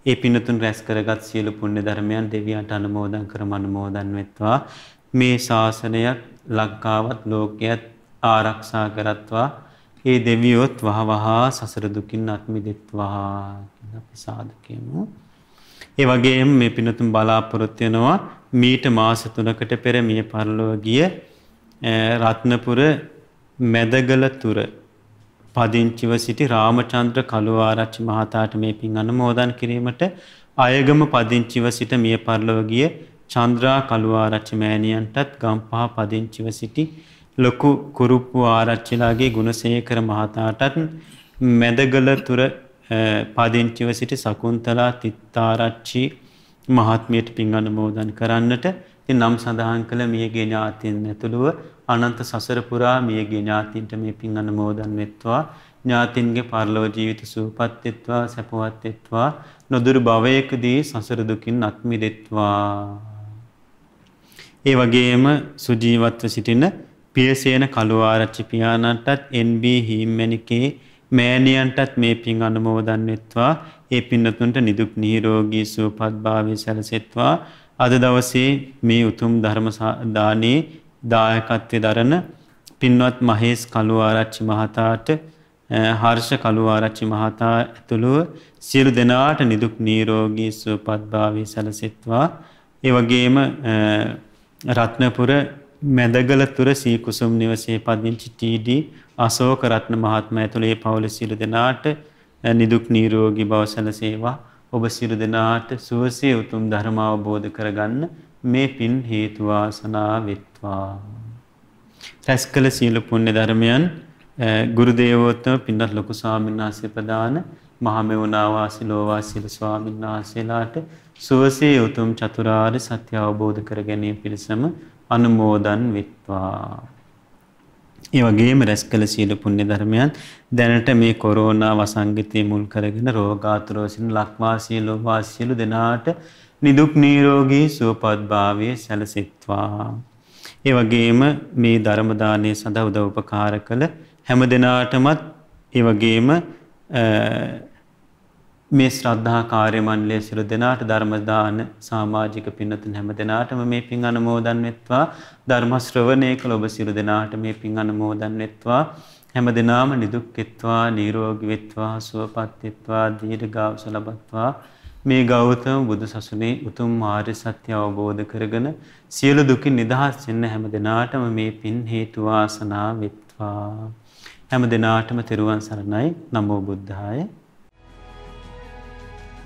ඒ පිනතුන් රැස් කරගත් සියලු පුණ්‍ය ධර්මයන් දෙවියන්ට අනුමෝදන් කරම අනුමෝදන් වෙත්වා මේ ශාසනයත් ලංකාවත් ලෝකයත් ආරක්ෂා කරත්වා ඒ දෙවියොත් වහවහා සසර දුකින් අත් මිදෙත්වා කියලා අපි සාදු කියමු. ඒ වගේම මේ පිනතුන් බලාපොරොත්තු වෙනවා මීට මාස 3කට පෙර මිය පරලොව ගිය රත්නපුර මැදගලතුර පදිංචිව සිටි රාමචන්ද්‍ර කළුආරච්චි මහතාට මේ පින් අනුමෝදන් කිරීමට අයගම පදිංචිව සිට මිය පරලොව ගිය චන්ද්‍රා කළුආරච්චි මෑණියන්ටත් ගම්පහ පදිංචිව සිටි ලොකු කුරුප්පු ආරච්චිලාගේ ගුණසේකර මහතාටත් මැදගල තුර පදිංචිව සිටි සකුන්තලා තිත්තාරච්චි මහත්මියට පින් අනුමෝදන් කරන්නට ඉතින් නම් සඳහන් කළ මියගේ ඥාතීන් ඇතුළුව අනන්ත සසර පුරා මියගේ ඥාතීන්ට මේ පින් අනුමෝදන් වෙත්වා ඥාතීන්ගේ පරලෝක ජීවිත සූපත් වෙත්වා සැපවත් වෙත්වා නොදුරු භවයකදී සසර දුකින් අත් මිදෙත්වා ඒ වගේම සුජීවත්ව සිටින පියසේන කළුආරච්චි පියාණන්ටත් NB හීම්මැණිකේ මෑණියන්ටත් මේ පින් අනුමෝදන් වෙත්වා ඒ පින්නතුන්ට නිදුක් නිරෝගී සුවපත් භාවය සැලසෙත්වා අද දවසේ මේ උතුම් ධර්ම දානයේ දායකත්වය දරන පින්වත් මහේස් කළුආරච්චි මහතාට හර්ෂ කළුආරච්චි මහතා ඇතුළුව සියලු දෙනාට නිදුක් නිරෝගී සුවපත්භාවය සැලසෙත්වා ඒ වගේම රත්නපුර මැදගලතුර සී කුසුම් නිවසේ පදිංචි ටීඩී අශෝක රත්න මහත්මයා ඇතුළු ඒ පවුලේ සියලු දෙනාට නිදුක් නිරෝගී බව සැලසේවා ඔබ සිරු දෙනාට සුවසේ උතුම් ධර්ම අවබෝධ කරගන්න මේ පින් හේතු වාසනා වෙත්වා. රැස්කල සීල පුණ්‍ය ධර්මයන් ගුරු දේවෝත්තම පින්වත් ලොකු ස්වාමීන් වහන්සේ ප්‍රදාන මහා මෙවුනා වාසී ලෝවා සීල ස්වාමීන් වහන්සේලාට සුවසේ උතුම් චතුරාර්ය සත්‍ය අවබෝධ කර ගැනීම පිණිසම අනුමෝදන් වෙත්වා. ඒ වගේම රැස් කළ සියලු පුණ්‍ය ධර්මයන් දැනට මේ කොරෝනා වසංගතයේ මුල් කරගෙන රෝගාතුරව සිටින ලක්වාසී ලෝවාසියලු දෙනාට නිදුක් නිරෝගී සුවපත්භාවය සැලසෙත්වා. ඒ වගේම මේ ධර්ම දානයේ සඳහා උදව් උපකාර කළ හැම දිනාටමත් ඒ වගේම මේ ශ්‍රද්ධා කාර්ය මණ්ඩලය සියලු දෙනාට ධර්ම දාන සමාජික පින්නතුන් හැම දෙනාටම මේ පින් අනුමෝදන් වෙත්වා ධර්ම ශ්‍රවණය කළ ඔබ සියලු දෙනාට මේ පින් අනුමෝදන් වෙත්වා හැම දිනාම නිදුක් වෙත්වා නිරෝගී වෙත්වා සුවපත් වෙත්වා දීර්ඝාස ලබත්වා මේ ගෞතම බුදු සසුනේ උතුම් ආර්ය සත්‍ය අවබෝධ කරගෙන සියලු දුකින් නිදහස් වෙන්න හැම දිනාටම මේ පින් හේතු වාසනා වෙත්වා හැම දිනාටම තෙරුවන් සරණයි නමෝ බුද්ධාය